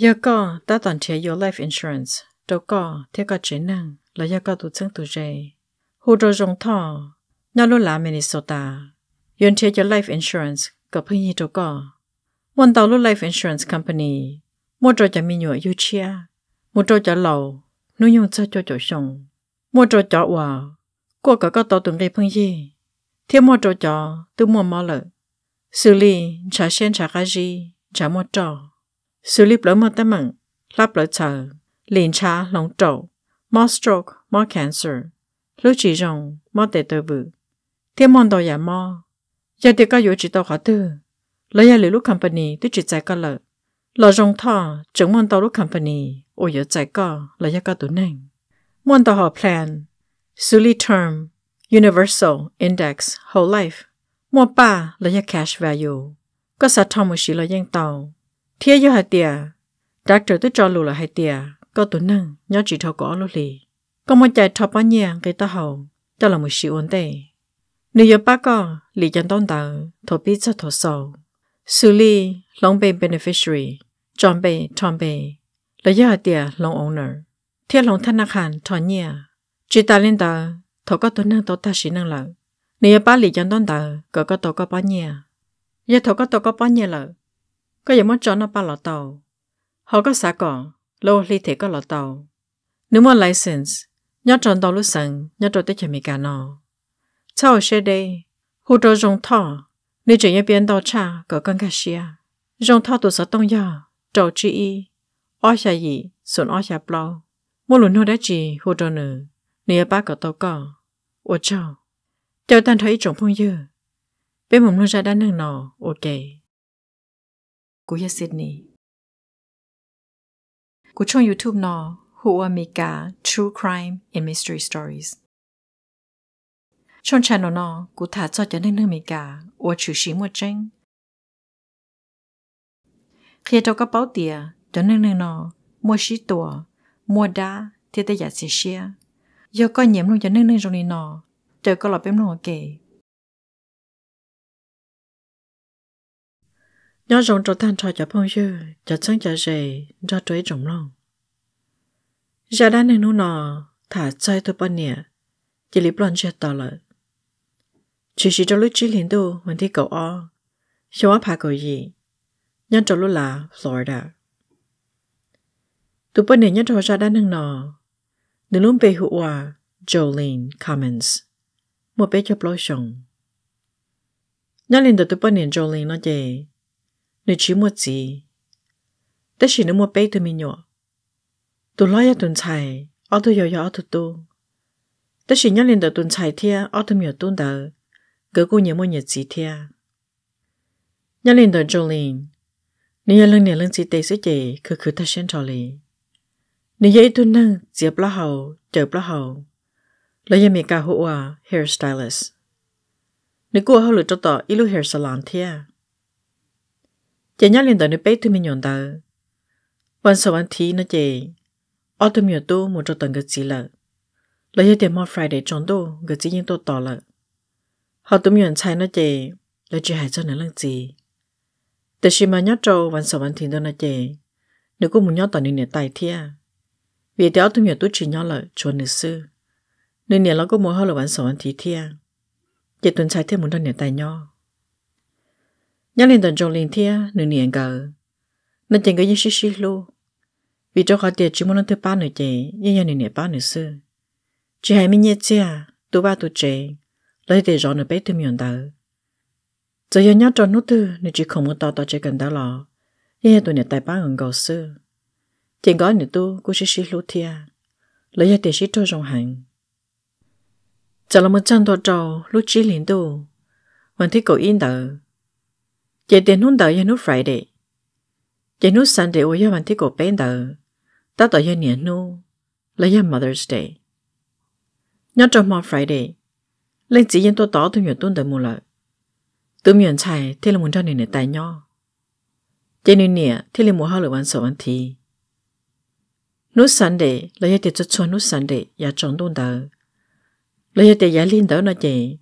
giờ có ta toàn chế your life insurance đâu có thế có chế năng là giờ có tụt chứng tụt chế hồ đồ rồng thọ nhau luôn là Minnesota yon chế your life insurance có phương nhi đâu có muốn tàu luôn life insurance company mua trò cho mình nhựa yêu chia mua trò cho lầu nuôi nhung cho cho chỗ sống mua trò cho hòa cô có có tàu từng gây phương gì thế mua trò cho tôi mua mò lợi xử lý trả sen trả cái gì trả mua trò xử lý lớn mất tâm mừng, lắp lỗi chờ, liền trả lòng trầu, mò stroke, mò cancer, lúc chỉ rồng, mò tệ tờ vự. Tiếng mòn đòi giả mò, giờ thì có yếu chỉ tàu khó tư, lấy ra lý lúc company tôi chỉ giải có lợi. Lò rồng thọ, chứng mòn đòi lúc company, ô yếu giải có, lấy ra có tủ nền. Mòn tàu họ plan, xử lý term, universal, index, whole life, mua ba lấy ra cash value, có sát thông một xí lấy dân tàu thế cho hai tiệt, đã trở tôi cho lù là hai tiệt, có tụi nâng nhớ chỉ thâu có lù lì có một chạy thâu bao nhiêu cái ta hầu cho là một sự ổn tệ nếu giờ ba có lì chân tôn tờ thổ biết cho thổ sâu, xử lý long bay beneficiary John bay Tom bay là giờ hai tiệt long owner thế long thân nạc hàn thọ nhiêu chỉ ta lên tờ thổ có tụi nâng tổ ta sĩ nâng lợi nếu giờ ba lì chân tôn tờ có có tổ có bao nhiêu giờ thổ có tổ có bao nhiêu lợi ก็อย่ามั่นจอนะปาหลอเตาเขาก็สาก่อโลลีเทก็หลอเตานึกว่า license ยอดจอนตอลุสังยอดตัวเตชมีการนอเช่าเชเดหูโดรงท่อนี่จะยังเปลี่ยนตอชาก็กังกาเชียรงท่อตัวสต้องยาเจ้าจีอีอ้อชายีส่วนอ้อชาเปล่ามูลุนโนได้จีหูโดเนอเนื้อป้าก็ตอก็我照，叫蛋头一种朋友，别我们弄下单弄咯，我给。กูยซิดนีกูช่อง YouTube นอ หัวมีกา True Crime and Mystery Stories ช่องชานอนอ กูถาจอดจะนึ้เนึ้อมีกาอวชื่อชีมวดเจ้งเคียร์ตักระเป๋าเตียจะนึ้อนึ้อนอมัวชีตัว มัวดาที่ตะอยากเสียเชียยอก็เหยียมลงจะนึ้อนึ้อตรงนี้นอ เจอก็หลอดเป็นลงเก๋ nhớ rồng cho thằng cho cho phong dư cho chân cho rể cho tuổi rồng lòng giờ đã nên nu nọ thả chơi tôi bao nhiêu chỉ lý bọn chơi tỏ lợi chỉ chỉ cho lúc chỉ liền đâu mình thấy cậu o xóa phá cậu gì Nhớ cho lúc là Florida tụi bao nhiêu nhớ cho ra đã nên nọ đừng luôn về hụa Jolene Cummins một bé cho blog chồng nhớ lên từ tụi bao nhiêu Jolene nó chơi 你只么子？但是你莫背对面哟，都老一顿菜，我都要要我都多。但是人领导顿菜天，我都没有顿到，个过年么日子天。人领导中领，你要两年两次第四节，可可他先找你。你要一顿能接不好，接不好，那也没搞好啊，hairstylist。你过后了找到一路 hair salon 天。Chả nhá lên tàu nè bế thư mình nhọn tàu. Văn sầu văn thí nó chè. Ở thư mình tu một trò tầng gật chí lợ. Lời cho tiền mò Friday tròn tu gật chí yên tu tỏ lợ. Họ tụm nhọn chai nó chè. Lời chỉ hại cho nó lăng gì. Từ khi mà nhá trâu văn sầu văn thí nó chè. Nếu cũng muốn nhá tàu nè tài thia. Vì téo tụm nhọn tu chỉ nhá lợ chuồn nữ sư. Nên nè nó cũng muốn hơi là văn sầu văn thí thia. Chị tuần trái thêm muốn đơn nè tài nhau nhớ lên tận trong liền thia nửa niệm cờ nên chỉ có những xí xí lu vì cho khó tiền chỉ muốn thứ ba nửa chế nhưng nhà nửa niệm ba nửa sư chỉ hai mình nhớ chia à, tu ba tu chế lấy để rõ nửa bé thứ miệng tờ giờ giờ nhớ cho nút thứ nửa chỉ không muốn tao tao chế cần tao lò nhưng nhà tụi nửa tài ba ngừng cầu sư chẳng có nửa tu cũng xí xí lu thia à. lấy giờ tiền xí cho rộng hành giờ là một trăm tòa trầu lúc chỉ liền tu vẫn thiết cầu yên tờ chế tiền nút đầu cho nụ Friday chế nút Sunday ô yêu bạn thích cổ bên đầu ta tỏ cho niệm nụ là cho Mother's Day nhớ trong mò Friday lên chỉ yên tôi tỏ tôi nhớ tuần đầu mù lợi tôi miền chạy thế là muốn cho nền tài nhau chế nụ nè thế là muốn hỏi lời bạn sợ bạn thì nụ Sunday là cho tiền cho cho nụ Sunday và trong tuần đầu là cho tiền giá liên đầu nó chế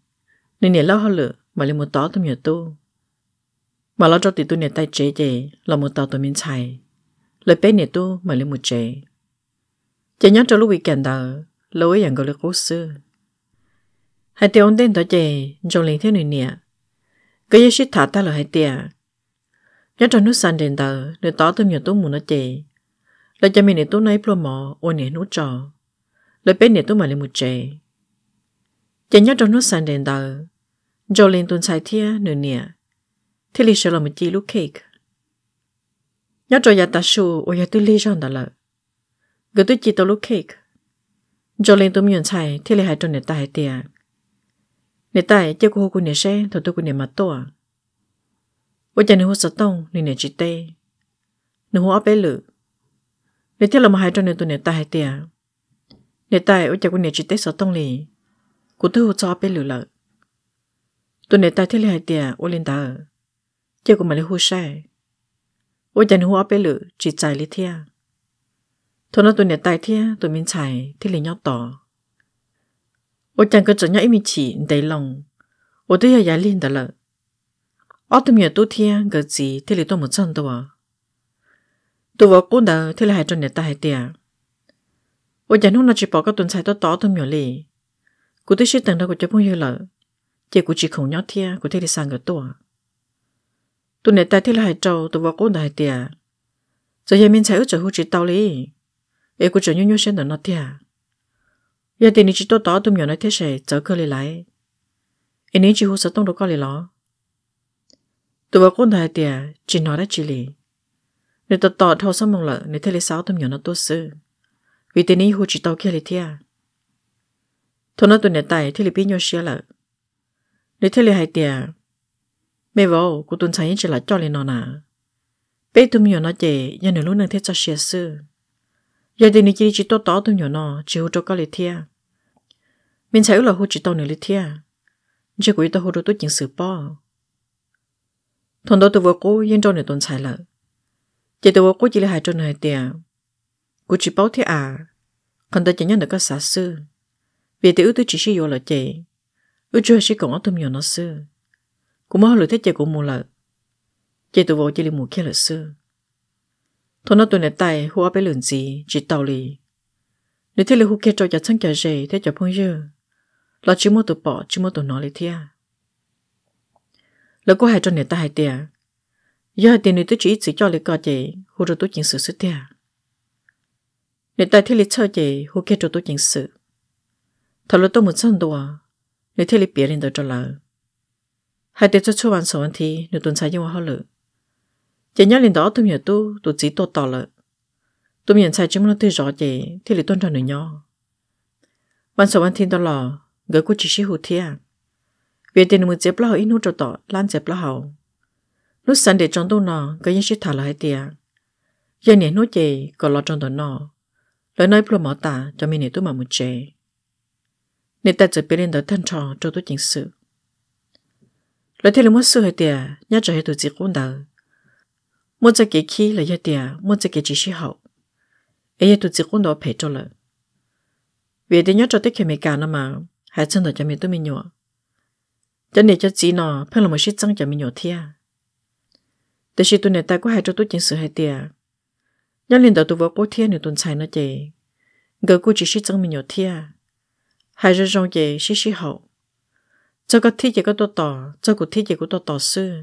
nền này lâu hơn lửa mà lại muốn tỏ tôi nhớ tôi mà lo cho tụi tôi nè tay chế chế, là một tàu tôi mình chạy lời bé nè tôi mà lên một chế chế nhớ cho lúc weekend đó lâu ấy có lời cố sư hai tiêu ông tên đó chế trong liền thế này nè cái gì shit thả ta là hai tiêu nhớ cho nước sàn đền đó để tỏ tôi nhiều tôi muốn nó chế lời cho mình nè tôi nói mò ôn nè nút trò lời bé nè tôi mà lên một chế chế nhớ cho nước sàn đền đó Jolene tuần sai thia nửa nè thì lì sợ là mình chỉ lúc cake nhớ cho nhà ta sù ở nhà tôi lì rằng đó là cái tôi chỉ tôi lúc cake cho lên tôi miễn xài thì lại hai cho người ta hai tiền người ta chơi của cô người xe thôi tôi của người mà to ở nhà người sợ tông người người chỉ tê người hoa bé lử người theo là mà hai cho người tôi người ta hai tiền người ta ở nhà của người chỉ tê sợ tông lì của tôi hồ cho bé lử lợ tôi người ta thì lại hai tiền ở lên ta เจ้าก็มาเลยหูใช่ว่าจันหัวไปหรือจิตใจลิเทียทนตัวเนี่ยตายเทียตัวมินชัยที่เลยยอดต่อว่าจันก็จะยอดมีฉีได้ลงว่าตัวยายลินแต่ละอ๋อตัวเนี่ยตัวเทียก็จีที่เลยตัวหมดจันตัวตัวกูเดาที่เลยหายจนเนี่ยตายเตียว่าจันหัวน่าจะบอกก็ตุนชายตัวต่อตัวเหมียวเลยกูตัวชื่อตังเรากูจะพูดเยอะเลยเจ้ากูจีของยอดเทียกูที่เลยสั่งกับตัว tụi nè ta thì là hai trâu tụi vào cố đại tiệt rồi giờ mình sẽ ở chỗ hỗ trợ tao đi ấy cũng chỗ nhu nhu xem nó tiệt giờ thì chỉ tôi tỏ tụi nhỏ nói thế sẽ chờ cơ lại ấy nên chỉ hỗ trợ tông đồ có lại lo tụi vào cố đại tiệt chỉ nói đã chỉ lì nếu tao tỏ thâu xong mong lợ nếu thế lấy sáu tụi nhỏ nó tốt sự vì tiền nên hỗ trợ tao kia lại tiệt thôi nó tụi nè tài thế là biết nhau xia lợ nếu thế là hai tiệt mẹ vợ cô tuần sáng chỉ là cho lên nó nà bé tôi nhỏ nó chè nhưng nửa lúc nàng thế cho xe sư giờ thì nữ chỉ chỉ to to tôi nhỏ nó chỉ hỗ trợ cái lịch thiệt mình sẽ là hỗ trợ tao nửa lịch thiệt chỉ quý tôi hỗ trợ tôi chuyện sự bỏ thằng đó tôi vừa cố yên cho nó tuần sáng là giờ tôi vợ cô chỉ là hai tuần này tiệt cô chỉ bảo thế à còn ta chỉ nhận được cái xã sư vì thì tôi chỉ sử dụng là chị tôi chưa sử dụng ở tôi nhỏ nó sư cũng hơi lửa thế chơi cũng mù lợ. Chơi tụ vô chơi lì mù kia lợ sư. Thôi nó tụi này tài hua bé lượn gì, chỉ tàu lì. Nếu thế lì hua kia cho cho chân chờ dề, thế cho phong dư. Là chưa mô tụ bỏ, chưa mô tụ nó lì thia. Lỡ có hai trò này ta hai tiền. Giờ tiền này tôi chỉ ít cho lì cả chị, hua rồi tôi chỉnh sửa sự tiền. Nếu tài thế lì chơi chị, hua kia cho tôi chỉnh sửa, Thật là tôi muốn xong đồ Nếu thế lì bịa lên tôi cho lời hai tiết cho chú bạn sổ thì nửa tuần sai nhưng mà họ lử chỉ nhớ liền đó tôi nhớ tu tôi chỉ tôi tỏ lợ tôi nhận sai chúng nó tôi rõ chị thì lại tuân trò nửa nhau bạn sổ thì đó là gửi của chị sĩ hụt thia à. vì tiền mình chép là họ ít nút cho tỏ lan chép là họ lúc sáng để trong tôi nọ cái những sĩ thả lại tiền giờ nè nút chị còn lo trong tôi nọ lời nói plum mỏ tả cho mình nè tôi mà một chị nè ta chỉ biết đến đó thân trò cho tôi chính sự lo thế là mua sữa tiệt nhớ cho hết tụi chị cũng đỡ mua cho cái khi là giờ tiệt mua cho cái chỉ sĩ hậu ấy tụi chị cũng đỡ phải cho lợ vì thế nhớ cho tới khi mình cả nó mà hãy chân đầu cho mình tụi mình nhỏ cho nên cho chị nó phải là một sĩ chân cho mình nhỏ thiệt thế sĩ tụi này ta có hai cho tụi chính sự hai tiệt nhớ liền đầu tụi vợ bố thiệt nữa tụi xài nó chị gỡ cô chỉ sĩ chân mình nhỏ thiệt hai giờ rong chị sĩ sĩ hậu cho có thiết gì có tôi tỏ cho cuộc thiết gì của tôi tỏ sư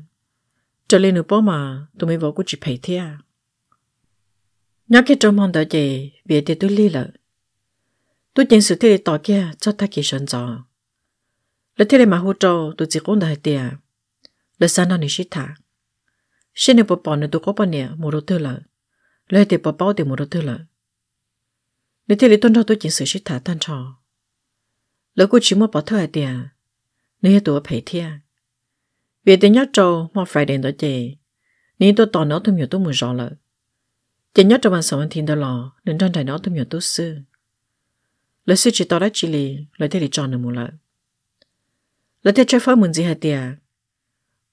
trở lên nửa bó mà tôi mới vỗ của chị phải thế à cái trong mong đợi gì về thì tôi li lợ tôi chính sự thế tỏ kia cho ta kỳ sẵn rõ là thế mà hỗ trợ tôi chỉ cũng đại tiền là sao nó nên xí thả xí nên bỏ bỏ nên tôi có bao nhiêu một đầu tư lợ lấy thì bỏ bao thì một đầu tư lợ nếu thế tôi nói tôi xí thả tan trò lỡ cô chỉ muốn bỏ thơ đại tiền 你都陪天。việc tiền nhất trâu mà phải đến đó chị, nếu tôi tỏ nó tôi nhiều tôi muốn rõ lợ. Tiền trâu bằng sống thiên đó lò, nên trong trái nó tôi nhiều tôi sư. Lời sư chỉ tỏ đã chỉ lì, lời thế lì chọn được một lợ. Lời thế chơi gì hả tìa?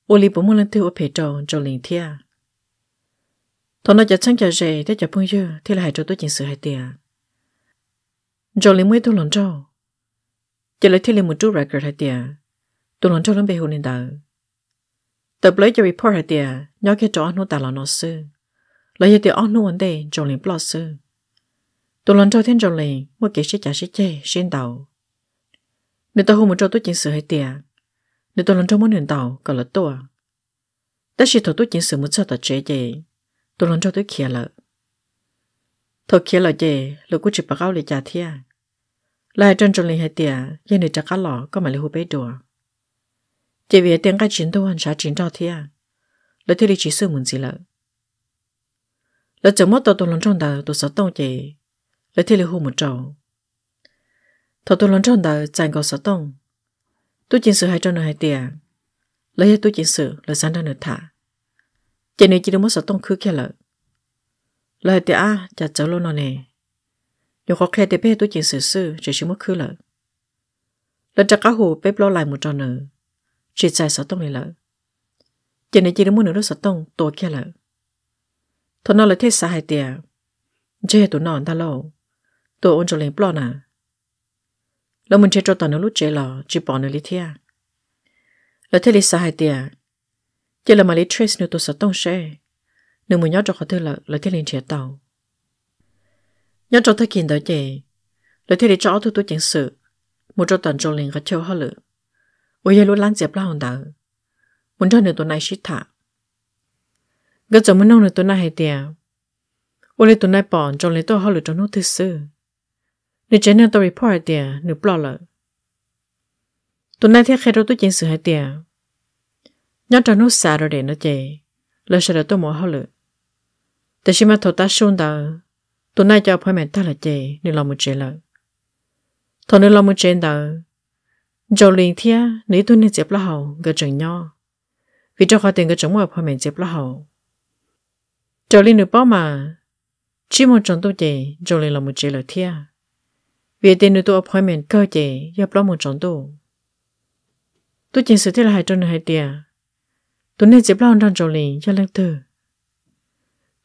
Ô lì bố lên thư ô phê trâu, trâu liền thịa. Thôi nó chả chẳng chả rể, thế chả bông dư, thế là hãy trâu tôi chính sự hả tìa. Trâu liền mới tôi lòng trâu. Chả lời thế lì một chút record hả tulan cho nó bị hụt nên đời tập lấy cho report hạt tiền nhớ kia chỗ nó ta là nó sư lấy cho tiền ăn nó vấn đề cho liền blog sư tulan cho thiên cho liền mua cái sẽ trả sẽ chê xin đầu nếu tao không muốn cho tôi chính sự hạt tiền nếu tulan cho muốn nền đầu còn là tôi ta chỉ thọ tôi chính sự muốn cho ta chế chế tulan cho tôi kia lợi thọ kia lợi chế lúc cũng chỉ bảo cáo lại trả thiên lại trên cho liền hạt tiền giờ này trả cá lọ có mà lại hụt bế đùa chỉ vì tiếng cái chiến đấu hành xã chiến đấu thế à lấy thế đi chỉ sự muốn gì lợ lấy chồng mất tôi tôi lớn trong đầu tôi sợ tông chị lấy thế đi hô một trầu thọ tôi lớn trong đầu chẳng có sợ tông tôi chiến sự hai trăm nửa hai tiền lấy hết tôi chiến sự là sáng ra nửa thả chị này chỉ được mất sợ tông khứ kia lợ lời thì à chả cháu luôn nó nè nhưng khó khăn thì bé tôi chiến sự sư chỉ chỉ mất khứ lợ lần trả cá hồ bếp lo lại một trò nữa chị sai sợ tông này lỡ chị này chị đã muốn nữa đó sợ tông tôi kia lỡ thôi nó là thế xã hai tiề chị tụi nó ta lâu tôi ôn cho lên blog nè lâu mình chế cho tao nữa lúc chơi lò chị bỏ nữa lý thia là thế lý xã hai tiề chị là mà lý trace nữa tôi sợ tông xe nếu mình nhớ cho họ thư là là thế liền chế tàu nhớ cho thấy kiện đó chị là thế lý chó tôi tôi chẳng sự một cho tận cho liền gạch châu họ lửa 我也路拦截不了的，我这里多难是他，个怎么弄的多难还点，我哩多难帮，将来多好了找侬去事，你真的多 report 点，你不了，多难天黑着多件事还点，要找侬 Saturday 那节，那是的多么好了，但是嘛头打胸的，多难叫朋友们打了节，你老母接了，头你老母接的。Dầu lì thia, nếu tôi nên chếp là hậu, gỡ chẳng nho. Vì cho khỏi tiền gỡ chẳng mùa phò mẹ chếp là hậu, Dầu lì được bao mà, chỉ một trong tôi chè, dầu lì là một chè là thia. Vì tiền nữ tôi appointment cơ chè, gặp lo một trong tôi. Tôi chỉ sự thế là hai trong hai tia. Tôi nên chếp là hồng trong dầu lì, cho lên từ.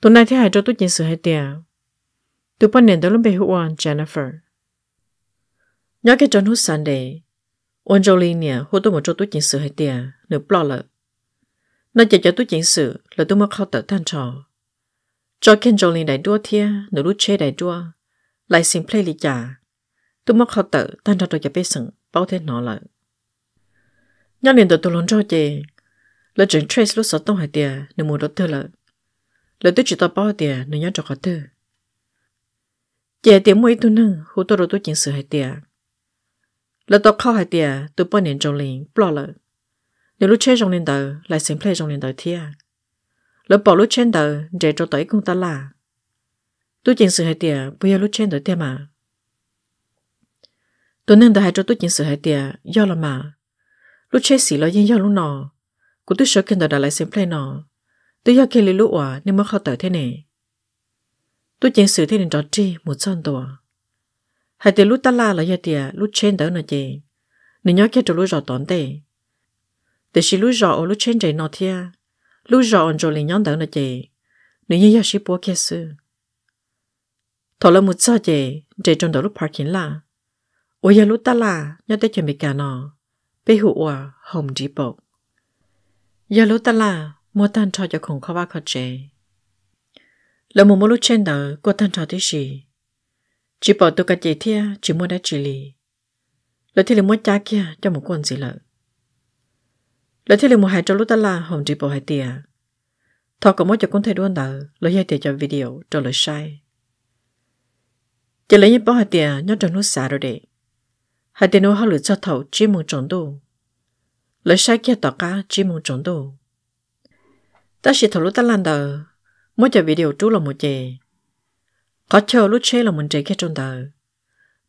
Tôi này thế hai cho tôi chỉ sự hai tia. Tôi bắt nền tôi lúc bề hữu Jennifer. Nhớ cái tròn hút sàn đề, ôn châu tôi một chỗ tôi chỉnh sửa hay tiền nửa blo lợ nó chờ cho tôi chỉnh sửa là tôi mới khao tờ than trò cho khen đại đua thia nửa lúc chê đại đua lại xin play lì chả tôi mới khao tờ than trò tôi cho bé sừng bao thế nó lợ nhắc liền tôi tôi lớn cho chị là chuyện trace lúc sáu tông hay tiền nửa mùa đó thưa lợ là tôi chỉ tao bao tiền nửa nhớ cho khó thưa chị tiền mỗi tôi nâng hô tôi rồi tôi chỉnh sửa hay tiền là tao khao hai tia tụi bọn nền trong liền bỏ lỡ nếu lúc chơi trong liền đầu lại xem play trong liền đầu thia lỡ bỏ lúc chơi đầu để cho tới cũng ta là tôi chuyện sự hai tia bây giờ lúc chơi đầu tia mà tôi nên đã hai cho tôi chuyện sự hai tia do là mà lúc chơi xỉ lo yên do lúc nọ của tôi sợ kinh đầu đã lại xem play nọ tôi do kia lý lúc à nên mới khao tới thế này tôi chuyện sự thế nên trò chi một son tuổi hay thì lúc ta la là giờ thì lúc trên đó là gì nên nhớ kia cho lúc rõ tốn tệ để xí lúc rõ ở lúc trên trời nó thia lúc rõ ở chỗ liền nhớ đó là gì nên nhớ xí bố kia sư thọ là một giờ gì để trong đó lúc parking la, ôi giờ lúc ta la nhớ tới chuẩn bị cả nó bé hụ ở hồng đi bộ giờ lúc ta la mua tan cho cho khủng khó ba khó chế là một mối lúc trên đó cô tan cho tí gì chỉ bỏ tôi cả chị thia chỉ muốn đã chỉ lì Lời thế là muốn cha kia cho một con gì lợ Lời thế là một hai cho lúc ta là hồng chỉ bảo hai tia thọ có mỗi cho con thầy đuôn đỡ Lời hai tia cho video cho lời sai chỉ lấy những bảo hai tia nhớ cho nó xa rồi đấy hai tia nó họ lựa cho thầu chỉ muốn trốn đồ Lời sai kia tỏ cá chỉ muốn trốn đồ ta sẽ thầu lúc ta làm đỡ mỗi cho video chú là một chè có chờ lúc chế là muốn chế khi trong đời,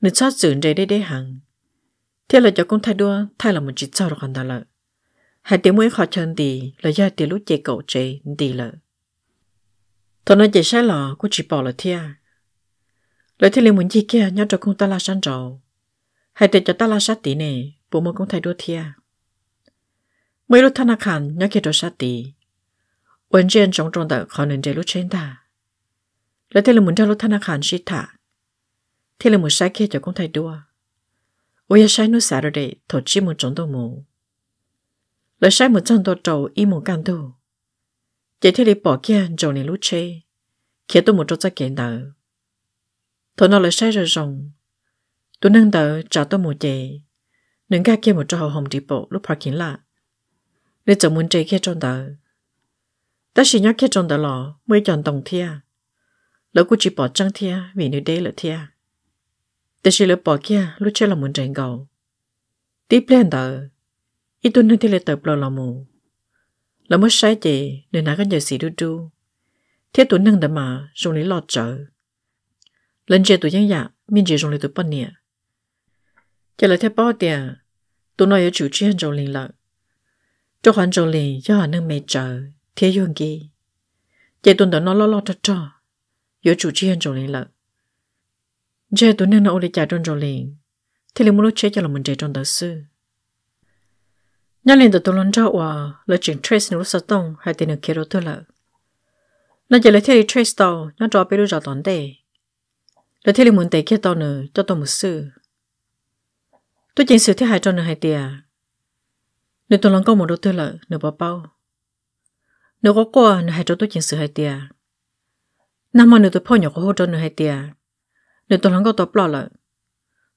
nên sao dưỡng chế đế đế hằng thế là cho con thay đua thay là một chỉ cho được còn tờ lợi hai tiếng mũi khó chân thì là do tiếng lúc chế cậu chế thì lợi tôi nói chế sai là cô chỉ bỏ là thia lời thế là muốn gì kia nhớ cho con ta là sáng trầu hai tiếng cho ta là sát tí nè bố mẹ con thay đua thia Mới lúc thana khan nhớ kia đồ sát tí 文件种种的可能这路称大。และเทเลมุนเจ้ารถธนาคารชิตะเทเลมุนใช้เคจากคนไทยด้วย我也ใช้นูซาร์เดย์ถอดชิมุจงตัวมูและใช้มุจังตัวโจอีมูกันตัวเจเทเลปอเกียนจงในลูเชเขียตัวมุจงจะเกณฑ์เดอถอนอเลยใช้จะจงตัวนั่งเดอจากตัวมูเจหนึ่งกาเกียมุจงหอมดีโปลูกพาร์กินละเลยจะมุนเจเกียจงเดอแต่สิ่งยากเกียจงเดอหรอเมื่อจอนตรงเทีย lỡ cô chỉ bỏ trăng thia vì nơi đây là thia แต่ฉันเลยบอกแกลูกเชื่อละมุนใจเก่าตีเปลี่ยนเตออีตัวนึงที่เลยเติบโตละมูละมุใช้เจเนื้อหนากันเยอะสีดูดูเทียตัวนึงเดมาตรงนี้หลอดเจอเล่นเจตัวยังอยากมีเจตรงนี้ตัวปนเนี่ยจะเลยเทียป้อเตียตัวน้อยจะจู่เชียนจงลิงละจงหันจงลิงย่อหนึ่งไม่เจอเทียยงกีเจตัวเดินนอนลอดจ้อ yo chủ chi hơn rồi lợi, giờ tụi nên nó ôn trả trong rồi liền thì liền muốn lúc chết cho là mình trẻ trong đó sư nhân liền tụi tôi lần trước qua là chuyện trace nó sợ tông hay tiền được kia rồi tôi lợi. nó giờ lấy theo trace tàu nó cho bé đứa rõ toàn tệ lấy theo liền muốn tệ kia tàu nữa cho tôi một sư tôi chính sự thế hại cho nữa hay tiền nếu tôi lần có một đứa tôi lợi nửa bảo bao nếu có qua nửa hại cho tôi chính sự hay tiền năm mà nửa tuổi phong nhỏ có hỗ trợ nửa hai tia nửa tuổi lắng có tuổi bỏ lợ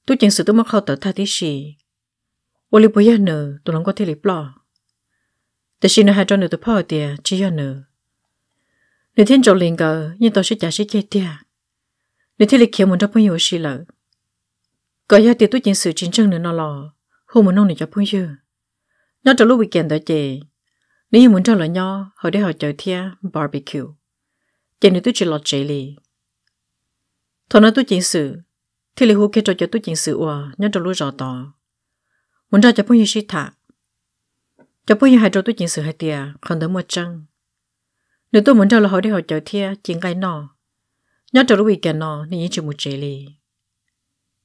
tôi chẳng sự tôi mắc khâu tới thay thế gì ô li bây giờ nửa tuổi lắng có thể li bỏ แต่ชินหาจนหนูตัวพ่อเตียชี้ยหนูหนูเทียนจลิงก็ยิ่งตัวชิจ่าชิเกเตียหนูที่ลิเขียวมันจะพูดอยู่สิเลยก็ยาเตียตัวจริงสื่อจริงจังหนูนอรอหูมันน้องหนูจะพูดอยู่นอกจากลูกวิกเกนตัวเจนี่ยังมันจะหล่อนย่อเขาได้หอเจอเทียบาร์บีคิว chỉ nên tôi chỉ lo chế li thôi nói tôi chỉnh sửa thì liệu kia cho cho tôi chỉnh sửa à nhớ cho lối rõ to muốn ra cho bố như sĩ thả cho bố như hai cho tôi chỉnh sửa hai tia còn tới một trăng nếu tôi muốn ra là hỏi để họ cho thia chỉ ngay nọ nhớ cho lúc kia nọ nên chỉ một chế li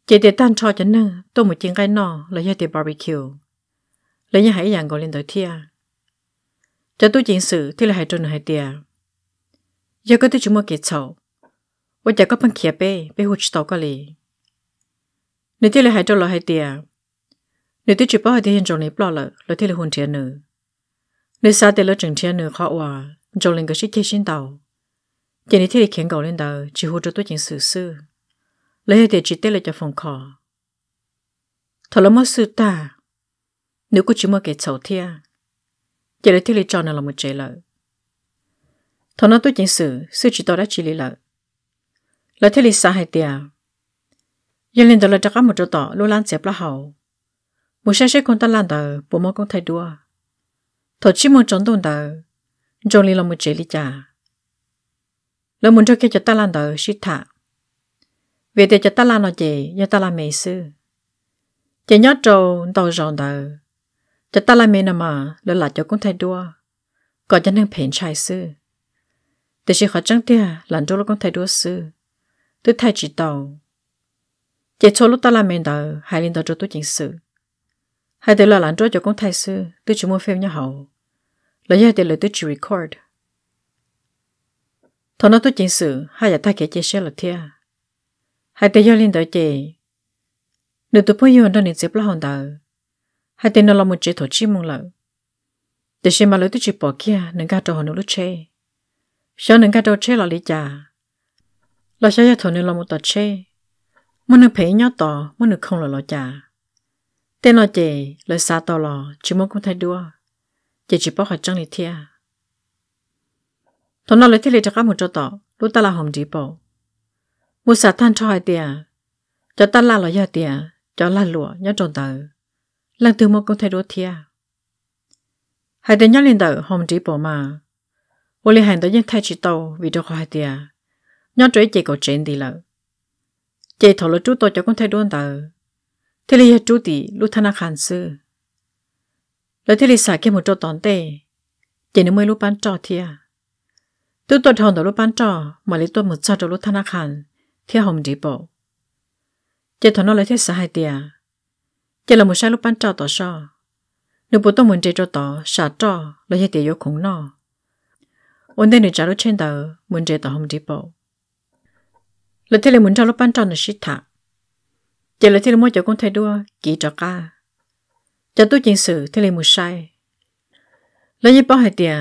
chỉ để tan cho cho nên tôi một chỉ ngay nọ là do để barbecue lấy như hãy dạng gọi lên tới thia cho tôi chỉnh sửa thì là hai trôn hai tia giờ có tôi chúng mua kẹt sầu và giờ có bằng kia bé bé hụt tàu có lì nếu tôi là hai trâu là hai tia nếu tôi chụp bao thì hiện trâu này bỏ lợ là tôi là hồn tia nữa sao tôi là trừng tia nữa khó hòa trâu lên cái sự kia xin tàu giờ nếu tôi là khiến cầu lên tàu chỉ hụt cho tôi chuyện sự sự lấy hai tia chỉ tê là cho phòng khó thật là mất ta nếu cô chỉ mua kẹt sầu thia giờ là tôi là trâu nào là một chế lợi Thọ nó tôi chính sự, sự chỉ tôi đã chỉ lý lợi. Lợi thế hay tìa. Yên lên tôi là chắc một chỗ tỏ, lô lan xếp là hậu. Một xe xe con ta lan tờ, bố mong con thay đua. Thọ chỉ muốn trốn tồn tờ, trốn lý là một chế lý chả. Lợi muốn cho kia cho ta lan tờ, xí thả. Vì tìa cho ta lan nó chế, ta lan mê sư. Chế nhớ trâu, tàu rộn tờ. Cho ta lan mê mà, lợi là cho con thay đua. Có cho nên phèn trai sư để chỉ khó chẳng tiếc làm cho lúc con thay đua sự tôi thay chỉ tàu chỉ cho lúc ta làm mình đầu hai linh đầu cho tôi chính sự hai tôi là làm cho cho con thay sự tôi chỉ muốn phim nhau hậu là do tôi lời tôi chỉ record thằng nó tôi chính sự hai giờ thay kể chia xe là thiệt hai tôi yêu linh đầu chỉ nếu tôi bây giờ đang nhận xếp là hòn đầu hai tôi nó là một chế thổ chi mong lợi để xem mà lời tôi chỉ bỏ kia nên cả trò hòn nó lúc chơi 小人家都吃了你家，老小要头你老母到吃，么能陪 nhau 到，么能空了老家，tên lo chè lời xa to lò chỉ muốn cũng thay đua, chè chỉ bao hoạt trong này thia. Thằng nó lấy thế lấy cho các một chỗ tỏ, lúc ta là hồng chỉ bộ, mua xả than cho hai tia, cho ta la lo giờ tia, cho la lụa nhau tròn tờ, lần từ một cũng thay đua thia. Hai tên nhau lên tờ hồng chỉ bộ mà. 我哋行到一睇住到，vì đó khỏi tiệt, nhóm trẻ chỉ có chuyện đi lợ, chỉ thầu là chú tôi cho con thấy đuôn tờ, thế là chú thì lúc thân khăn sư, là thế là xài kia một chỗ tòn tê, chỉ nó mới lúc bán trò tôi tôi thằng đó lúc bán lấy tôi một cho lúc thân khăn, thiệt hồng đi bộ, chỉ thầu lấy thế xài tiệt, chỉ là một sai lúc tỏ sao, nếu bố tôi muốn chơi trò tỏ, xả trò là thế tiệt vô khủng nó trả ne trên chen muốn munje ta home depot thế là muốn trả tele munja lo là chan shi tha je thế là mo cho kon thai đua ki cho ka cho tu chính sự tele mu sai le ye pa hai tia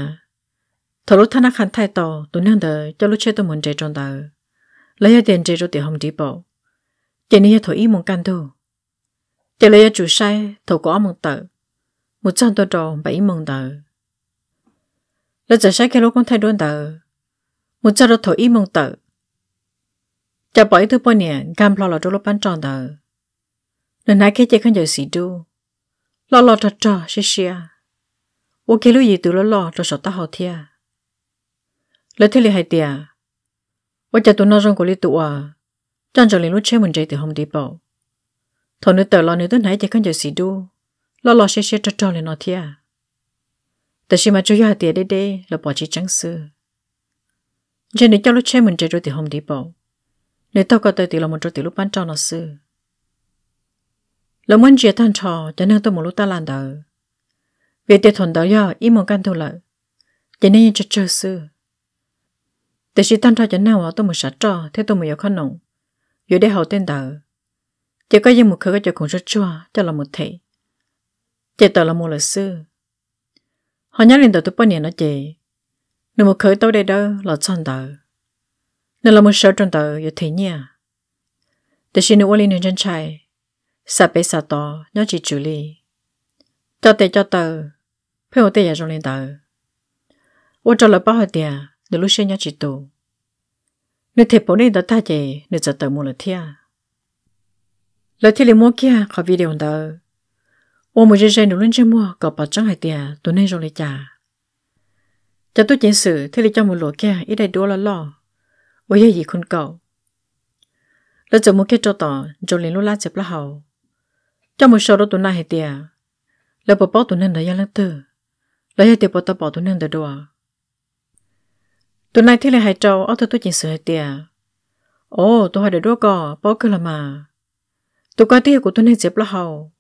thoro thana khan thai to tu nang da cho lo che muốn munje trong da le ye tiền je ro ti home depot je ne ye tho i mong kan do je le ye chủ sai thổ có mong tờ một trăm tôi đồ bảy mong tờ Lo giờ sáng kia lúc con thay đôn tờ. Một cho đồ thổ y mong tờ. Chả bỏ ý thứ bó nè, gam lo lo đồ lúc bán tròn tờ. Nên nãy kia chạy khăn giờ xì đu. Lo lo trò trò, xì xìa. Ô kia lúc gì từ lo lo trò sọ ta hò thịa. Lời thế lì hay tìa. Ô chả tụ nó rong của lý tụ à. Chẳng chẳng lý lúc chơi mình chạy từ hôm đi bộ. Thổ nữ tờ lo nữ tuấn hãy chạy khăn giờ xì đu. Lo lo xì xìa trò trò lên nó thịa. แต่ชิมาจะยอดเตียได้ได้เราปอจีจังซื้อฉันเดี๋ยวจะรู้เช่มันจะรู้ที่ห้องดีบ่เดี๋ยวต้องก็ตัวตีเรามันจะตีลูกปั้นจอนเราซื้อเรามันเจียท่านชอจะนั่งตัวมุลุตาลันเดอเวทีถนเดอยออีมองกันทุเลยจะนี่จะเจอซื้อแต่ชิท่านชอจะนั่งว่าตัวมุสัดจอเท่ตัวมุยขนงอยู่ได้เขาเต้นเดอจะก็ยังมุขก็จะคงชั่วจะเรามุเทจะต่อเรามุเลยซื้อ họ nhắc lên đầu tôi bao nhiêu nó chị nếu một khởi tôi đây đâu là chọn tờ nếu là một số trong tờ có thể nhia để xin nếu lên chân trai sa bế sa to nhớ chỉ chú lý cho tệ cho tờ phải hồ tệ giờ trong lên tờ ô cho là bao hồi tiền nếu lúc xin nhớ chỉ tù nếu thể bố nên đó thay, chị nếu giờ tờ mua là thia lời thì liền mua kia khỏi video đó ô một dây dây nó lên chơi mua có bảo trắng hai tiền tôi nên rồi lại trả cho tôi chiến sự thế là cho một lỗ kia ít đại đua là lo ôi gì con cậu là giờ một cái cho tỏ rồi lên lỗ lá chụp lá hậu cho một số đó tôi nay hai tiền là bảo bảo tôi nên đã yên lặng từ là hai tiền bảo tao bảo tôi nên đã đua tôi thế là hai trâu ở tôi tôi chiến sự hai tiền ô tôi hỏi để đua cò bảo cứ mà tôi có tiền của tôi nên chụp lá hậu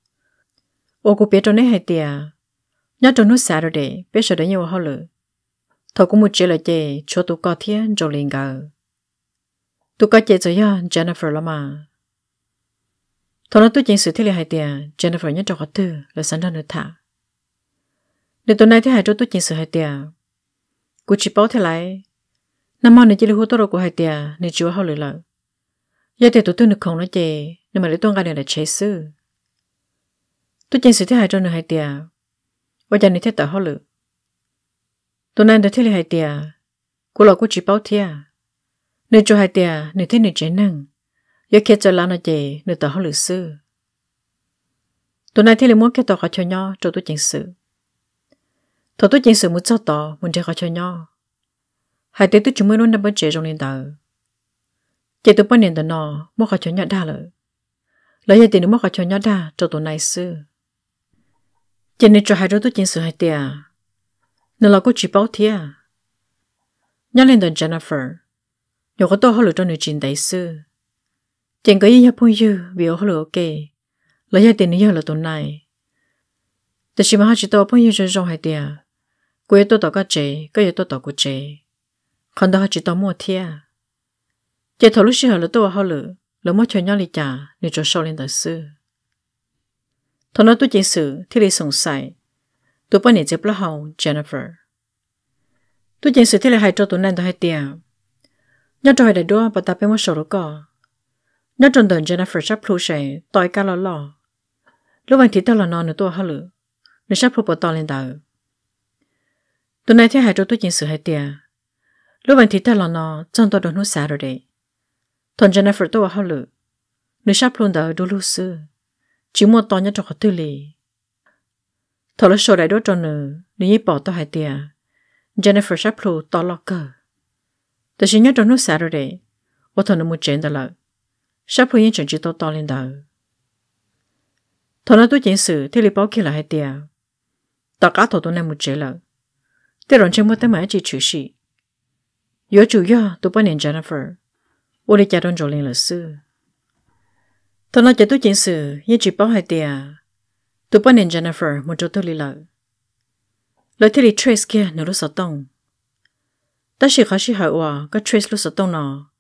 ô cô bé cho nên hay tiệt nhớ cho nó xả rồi để bé sợ đấy nhiều hơn lử thọ cũng một chế là chế có thiên cho liền gờ tụ có chế rồi Jennifer lắm mà thọ nó tụ chính sự thế là hay tiệt Jennifer nhớ cho họ tư là sẵn ra nữa thả để tuần này thế hay cho tụ chính sự hay tiệt cô chỉ bảo thế lại năm mau này chỉ là hú tôi rồi của hay tiệt này chưa hơn lử giờ tiệt tụ tư không nó chế nhưng mà để tuần cái này là chế tôi chẳng sự thế hại cho nửa hai tia và chẳng nên thế tờ hoa lự tôi nên được thế là hai tia cô lọ cô chỉ bảo tia nửa cho hai tia nửa thế nửa chế năng giờ kia cho lão nó về nửa tờ hoa lự sư tôi nên thế là muốn kia tờ họ cho nhau cho tôi chẳng sự thật tôi chẳng sự muốn cho tờ muốn để họ cho nhau hai tia tôi chúng mới luôn nằm bên chế trong nền tờ chế tôi bên nền tờ nó muốn họ cho nhau đa lợi lấy tiền muốn mất cho nhau đa cho tụi này xưa cho nên cho hai đứa tôi chính sự hai tia nó là cô chỉ bảo thia nhớ lên đàn Jennifer nhớ có tôi hơi cho người chuyện đại sư chuyện cái gì hấp yêu vì ở hơi ok lấy hai tiền nữa là tuần này แต่ชิมาฮาจิโตพ่อยืนจนจงหายเดียกูยตัวต่อก็เจก็ยตัวต่อกูเจคันดาฮาจิโตมัวเทียเจทอลุชิเหรอตัวเขาหรือแล้วมัวชนยอลิจาในจดโชว์เล่นต่อซื้อทนตุเจสือที่เลยสงสัยตัวป้าเนี่ยเจ็บละเฮาเจนนิเฟอร์ตัวเจสือที่เลยหายใจตัวนั่นตัวให้เตียยอดจอยได้ด้วยปะตาเป็นว่าสรุก่อยอดจนเดินเจนนิเฟอร์ชับพลูเชต่อยกันละล่อระหว่างที่ตลอนอนในตัวเขาหรือในชับพลูปตอนเลนดาวตัวนั้นที่หายใจตัวเจสือให้เตียระหว่างที่ตลอนอนจนตัวโดนหุ่นสาเลยทนเจนนิเฟอร์ตัวเขาหรือในชับพลูเดาดูลูซื้อ chỉ mua to nhất cho khó tư lì thở là sổ đại đốt cho nữ nếu như bỏ to hai tia Jennifer Shapiro to lo cơ tôi chỉ nhớ trong nước xã rồi đấy ô thở nó mua chuyện đó là Shapiro yên chuyện chỉ to to lên đầu thở nó tôi chuyện sự thì lì bỏ kia là hai tia tất cả thổ tôi này mua chuyện là tôi rồi chơi mua tới máy chỉ chữ sĩ Yo chủ yo, tôi bao niệm Jennifer. Tôi đi chào đón Jolene là xưa. Tôi lo cho tôi chuyện sự, nhưng chỉ bảo hai tia. À. Tôi bảo nên Jennifer một chỗ tôi lý lợi. Lời thiết lý Trace kia nó lúc sở tông. Ta chỉ khó sĩ hỏi hòa, à, có Trace lúc sở tông nó.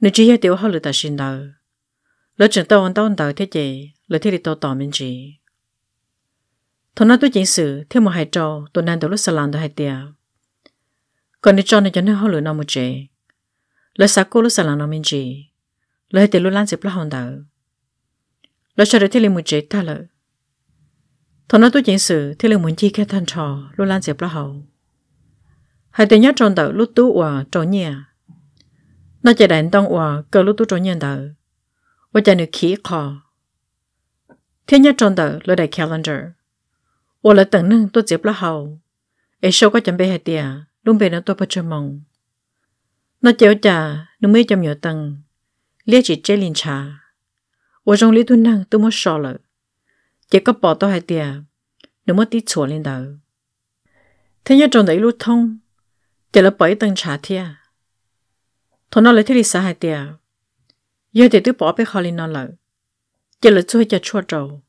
Nếu chỉ hiểu tiểu hóa lời ta xin đầu. Lời chẳng tôi ăn tao ăn tao thế gì, lời thiết lý tao tỏ mình chỉ. Thôi nói tôi chuyện sự, theo một hai trâu, tôi nên tôi lúc sở làm tôi hai tia. Còn nếu cho nên cho nên hóa lời nó một chế. Lời sáu cô lúc sở làm nó mình chỉ. Lời thiết lý lúc lan dịp lúc hồn đầu lo cho thế liên muốn chế ta lợi thằng nó tôi chuyện sự thế liên muốn chi cái thằng trò luôn lan dẹp lo hậu hai tên nhất trong đầu lúc tú hòa trò nhà nó chạy đánh tông hòa cờ lúc tú trò nhà đầu và chạy được khí khó Thiên nhát tròn đầu lo đại calendar và là tận nâng tôi dẹp lo hậu ấy sau có chuẩn bị hai tia luôn về nó tôi bắt chờ mong nó chéo chả nó mới chăm nhiều tầng liếc chỉ chế liền trà 我用里头能都没少了，结果报道还点，那么地错领导。天要种的一路通，点了白等茶天，头脑里头里啥还点，要得都宝贝好领导了，结了最后就错着，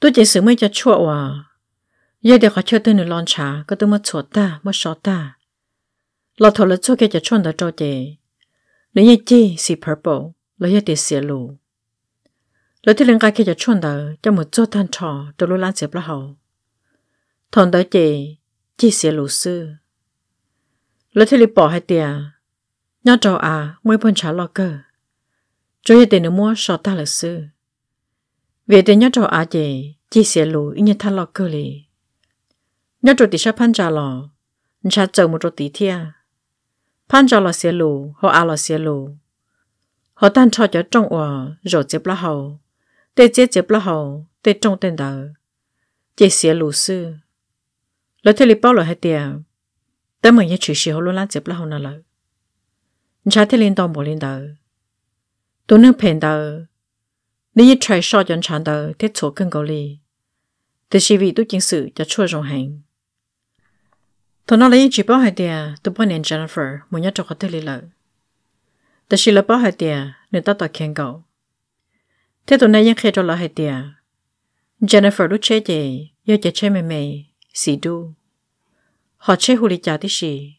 都结什么就错哇，要得好吃的你乱茶，可都没错大，没少大，老头了做个就穿的着的，你一记是 purple。lấy hết tiền xe lù lỡ thì lên cái kia cho chuẩn đó cho một chỗ than trò cho lũ lan xếp là hậu thằng đó chị chỉ xếp lũ sư lỡ thì lên bỏ hai tiền nhớ trò à mới buồn trả lo cơ cho hiện tiền nữa mua sọ ta là sư về tiền nhớ trò à chị chỉ xếp lũ ít nhất than lo cơ lì nhớ trò thì sẽ phan trả lo trả chờ một trò tí thia phan trả lo xếp lù, họ à lo xếp lù. họ than cho cho trong ở rồi tiếp là hậu tê chế chế bà hậu, tê trông tên đờ. Chế xế lù sư. Lời thê lì bao lời hay tìa, tớ mừng nhé chữ xế hồ lô lan chế bà hậu nà lời. Chá thê linh đồng bộ linh đờ. Tù nương phèn đờ. Lý nhé trời sọ dọn chán đờ, tê chỗ cưng cầu lì. Tê xí vị tu chính sự cho chua rộng hành. Tù nó lấy chỉ bao hay tìa, tù bó nền Jennifer, muốn nhé cho có thê lì lời. Tê xí lời bao hay tìa, nên ta tỏ khen cầu thế tụi này ยังเคย trở lại hay tiề Jennifer lúc chơi gì giờ chơi chơi mày mày xì đu họ chơi hù lì chả tí gì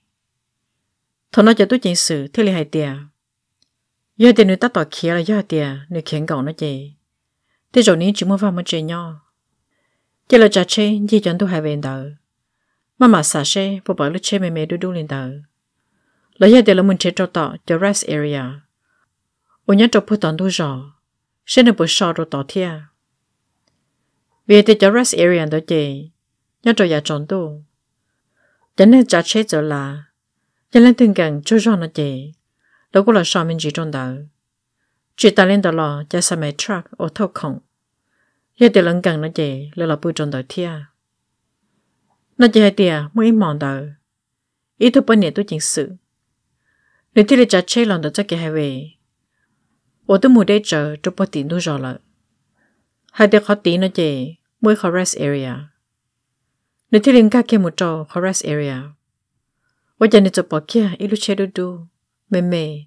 thôi nó chơi tôi chuyện sự thế là hai tiề giờ thì nữ ta tỏ kia là giờ tiề nữ khiến cậu nó gì thế rồi ní chỉ muốn vào một chơi nhau chỉ là chả chơi gì chẳng tôi hai về đâu mà mà xả xe bộ bảo lúc chơi mày mày đu đu lên đâu lấy giờ thì là mình chơi trâu tỏ cho rest area ôn nhớ trâu phút tòn đu rồi sẽ được buổi sau rồi tỏ thia à? vì thế cho rest area đó chị nhớ cho nhà chọn đồ. chẳng nên trả chết rồi là chẳng nên từng gần chú rõ nó chị đó cũng là sao mình chỉ trong đầu chỉ ta lên đó là cho sao mấy truck ô thâu không giờ thì lần gần à. nó chị là là bùi trong đầu thia nó chỉ hay tiề à, ít mòn đầu ít thức bên này tôi chính sự nếu thì là trả chết lần đó chắc kia hay về ô tô mua đây chờ cho tiền đủ rồi hai đứa khó tí nó chè mới khó rest area nếu thấy linh ca kia một rest area ô chân nó cho bỏ kia ít lúc chơi đu đu mê mê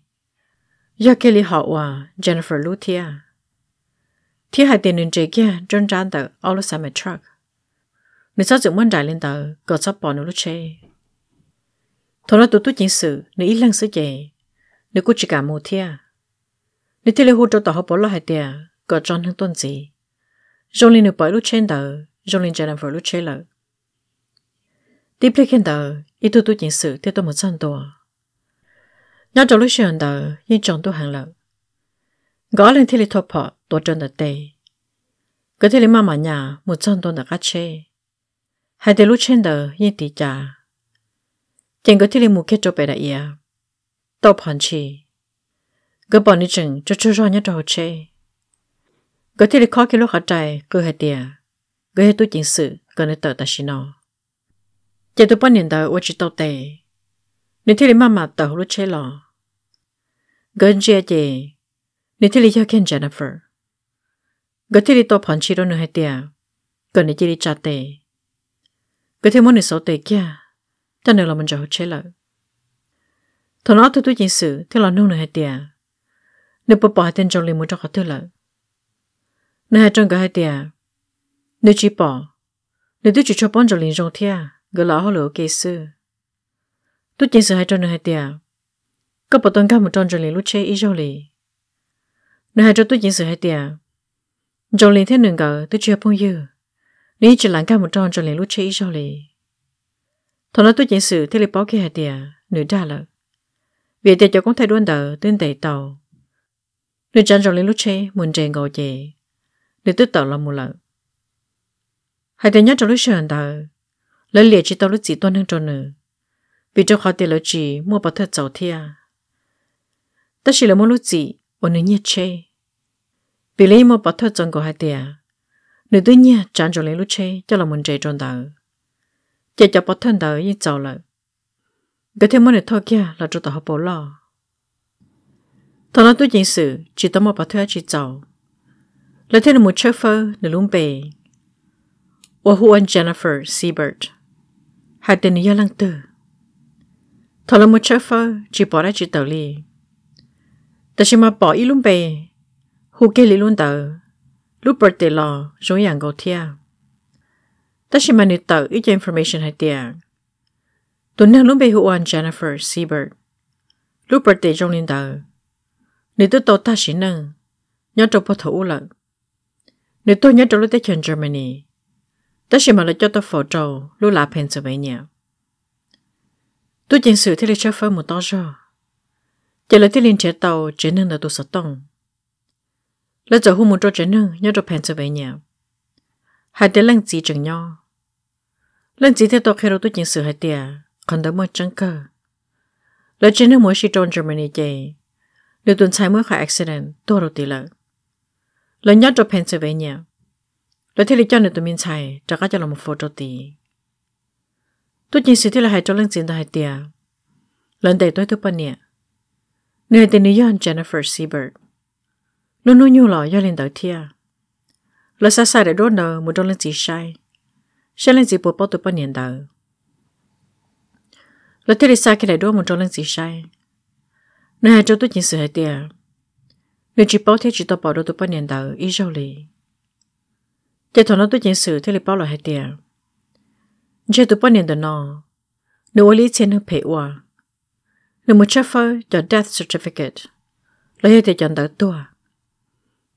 giờ lý họ hòa Jennifer lúc thia thia hai tiền nên kia trơn trán tờ all the same truck nếu sao dựng muốn đại lên tờ có sắp bỏ nó lúc chơi thôi nó tụt tụt chính sự nếu ít lăng sự chè nếu cô chỉ cả mù nếu thế là hút cho tao học bỏ lại hai tia có chọn hàng tuần gì rồi lên được bảy lúc trên đầu rồi lên chạy làm phải lúc trên lợ tiếp lấy khen đầu ít tôi tôi chỉnh sự theo tôi một trăm tuổi nhớ cho lúc trên đầu nhưng chọn tôi hàng lợ gõ lên thế là thọ bỏ tôi chọn được tê có thể là mà mà nhà một trăm tuổi đã cắt chê hai tia lúc trên đầu nhưng tỷ trả chẳng có thể là một kết cho bé đại ia tao phản chỉ cứ bỏ đi chừng cho chưa cho nhất trò chê cứ thì khó cái lúc hả trai cứ hệ tiền cứ hệ tôi chính sự cứ nên tờ ta xin nó chỉ tôi bỏ niệm tờ ô chỉ tàu tề nên thì mà mà tờ lúc chê lò gần chia gì nên thì cho khen Jennifer cứ đi tôi phản chỉ đâu nữa hệ tiền cứ nên chỉ đi trả tệ. cứ thì muốn đi số tề kia cho nên là mình cho chê lợ thằng nó tôi tôi chính sự thì là nung nữa hệ tiền nếu bà bỏ tên trong liền muốn cho khó thưa lợi nếu hai trong cái hai tiền nếu chỉ bỏ nếu tôi chỉ cho bọn trong liền trong thia gỡ lão họ lỡ kê sư tôi chỉ sợ hai trong hai tiền có bảo toàn cao một trong trong liền lúc chơi ít cho lì nếu hai trong tôi chỉ sợ hai tiền trong liền thế nương gỡ tôi chưa bao giờ nếu chỉ lãng cao một trong trong liền lúc chơi ít cho lì thằng nó tôi chỉ sợ thế là bảo kia hai tiền nửa đa lợi vì tiền cho con thay đuôn đỡ tên đầy tàu nếu chẳng rồi lên lúc chê, muốn chê ngồi chê. Nếu tiếp tục là mù lợ. Hãy tên nhớ trong lúc sờn tờ. Lấy liệt chỉ tao lúc chỉ tuân hơn cho nữ. Vì cho khó tiền lợi chỉ mua bảo thật giàu thia. Ta chỉ là mua lúc chỉ, ở nữ nhiệt chê. Vì lấy mua bảo thật giàu của hai tiền. Nữ tuy nhiên chẳng rồi lên lúc chê, cho là muốn chê trong tờ. chỉ cho bảo thân tờ như giàu lợi. Cái thêm mua này thôi kia là cho tao học bảo lo. Thọ nó tôi chính sự, chỉ tóm một bà thuê chỉ giàu. Lời thêm là một chơ phơ, nửa luôn bề. Và hữu anh Jennifer Siebert. hãy tên nhớ lăng tử. Thọ là một chơ phơ, chỉ bỏ ra chỉ tàu lì. Tại sao mà bỏ ý luôn bề, hữu kê lì luôn tàu. Lúc bật tề lò, rồi yàng gầu thia. Tại sao mà nữ tàu ít cho information hay tìa. Tuấn năng luôn bề hữu anh Jennifer Siebert. Lúc bật tề trong liên tàu nếu tôi tổ ta xin năng nhớ trong bộ thủ lợ nếu tôi nhớ trong lúc tới chân Germany ta xin mà lại cho tôi phổ trầu lúc là Pennsylvania tôi chỉnh sự thế là cho phơi một to rồi chỉ là thế liên chế tàu chế năng là tôi sợ tông là giờ hôm một trò chế năng nhớ trong Pennsylvania hai tế lăng chỉ chẳng nhau lần chỉ theo tôi khi tôi chỉnh sự hai tia còn đó một trắng cơ lời chế năng mỗi sĩ trong Germany chơi được tuần sai mới khỏi accident tôi đầu tỷ lợ lớn nhất cho Pennsylvania rồi thế lý cho được tụi mình sai trả cá cho là một phố cho tỷ tôi chỉ sự thế là hai cho lên xin tôi hai tia lần đầu tôi tôi bên nè người tên nữ nhân Jennifer Siebert nó nuôi nhiều lọ do lên đầu tia là xa xa để đốt nợ một cho lên chỉ sai sẽ lên chỉ bộ bao tôi bên nè đầu là thế lý sai khi để đốt một cho lên chỉ sai nè cho tôi chỉ sự hệ tiệt nếu chỉ bảo thế chỉ tao bảo đồ tôi bao nhiêu đầu ý rau lì thế thằng nó tôi sự thế bảo là hệ tiệt giờ tôi bao nhiêu đầu nó nếu ở lý trên hơi phê nếu một chiếc phơi cho death certificate lấy hệ tiệt chọn đầu tôi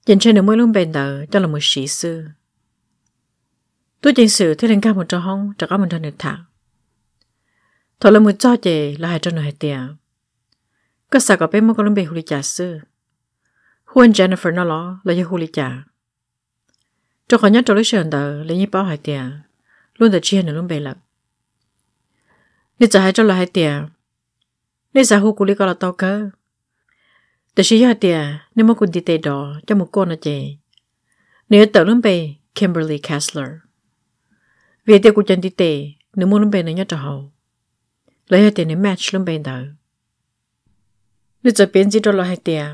dành cho nếu mỗi lúc bên đầu cho là một sĩ sư tôi chỉ sự thế lên cao một trò hông cho các mình thân được thẳng thọ là một cho chị là hai trò nổi tiệt ก็สักกับเป็นมันก็ลุ่มเบหุลิจ่าซื้อฮวนเจนนิเฟอร์นั่นหรอแล้วยังหุลิจ่าจะขอยัดตัวลูกเชิญเดอแล้วยี่ป้าหายเตียลุ่นแต่เชียนหนึ่งลุ่มเบลับนี่จะให้เจ้าละหายเตียนี่จะหูกุลิก็ละตอกเกอแต่ชี้ยอดเตียนี่มันกุนตีเตดอจะมุกโกนะเจเนี่ยเต๋อลุ่มเบเคมเบอร์ลีแคสเลอร์เวียเตียกูจันตีเตหนึ่งมุลุ่มเบนเนี่ยจะเฮาแล้วหายเตียเนี่ยแมทช์ลุ่มเบนเดอ nếu giờ biến gì đó là hai tiệt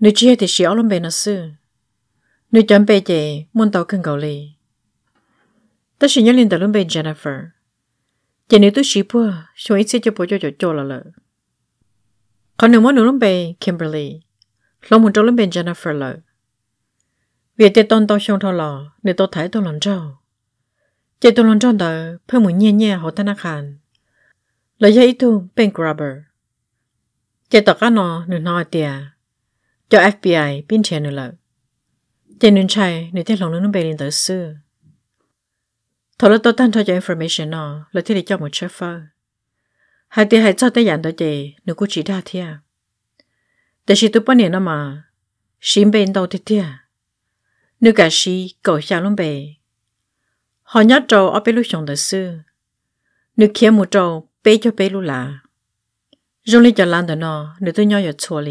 nếu chỉ thì xíu lắm bé nó sư nếu chấm bé chị muốn tàu cần cầu lì ta sẽ nhớ lên tàu lắm bé Jennifer chị nếu tôi xíu bữa xuống ít sẽ cho bố cho cho cho là lợ còn nếu muốn nữa lắm bé Kimberly lòng muốn cho lắm bé Jennifer lợ vì tê tôn tao xong thôi lò nếu tôi thấy tôi làm trâu chị tôi làm trâu đó phải muốn nhẹ nhẹ họ ta nắc hàn lời dạy tu bên grabber chế tỏ cá nọ nửa nọ tiề cho FBI biên chế nửa lợi chế nửa chạy nửa tiết lòng nửa bề lên tới xưa thọ lúc tôi tăng cho cho information nọ là thiết để cho một chef phơ hai tiề hai cho tới dặn tới chế nửa cũng chỉ đa là. ยู้เรื่องหลังเดินน้อเด็กตัวน้อยช่วย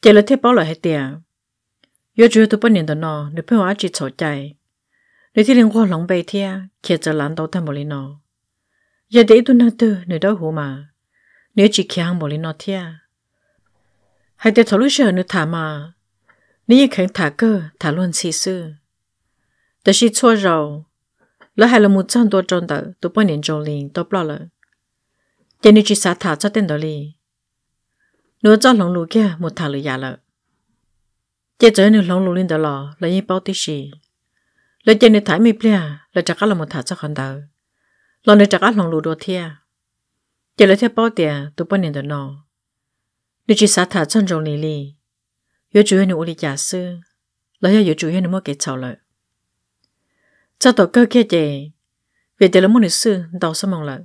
เจ้าเล็กเทปเอาเลยให้เตียยอดจุดตัวปนเดินน้อเด็กเพื่อว่าจิตสดใจเด็กที่เลี่ยงวัวหลงไปเทียเขียจะหลังโตทำบริโนอย่าเด็กตัวนั่นตัวหด็กได้หูมาเด็กจิตเขียงบริโนเทียให้เด่กทะลุเชื่อเด็กถามมาเด็ยังแข็งถากเกอถาล้วนซีซือแต่ชีช่วเราแล้วให้เรามุ่จังตัวจนเด็กตัวปนเดินจงลิงตัวเปล่าเลยจนี่จีสาถาจะเต้นดอลีนัวจ้าหลงลูกแกหมดทางเลยยาละเจ้าเจ้าหนึ่งหลงลูกลินเดอรล่ะเลยยิ่งเป้าติชีแล้วเจ้าหนึ่งถ่ายไม่เปลี่ยแล้วจักรละหมดทางจะคันเดอรแล้วเนื่อจักรหลงลูกดัเทียเจ้าเลยเทียเป้าเตียตัวปนเดอร์นอนี่จีสาถาจนจงลีลีอยู่จู่หนึ่งอุลิยาซึแล้วยังอยู่จู่หนึ่งโมกิชาวเลยเจ้าตัวเกิดแค่เจ้เวียเดอร์ละโมนิซึดาวสมองเลย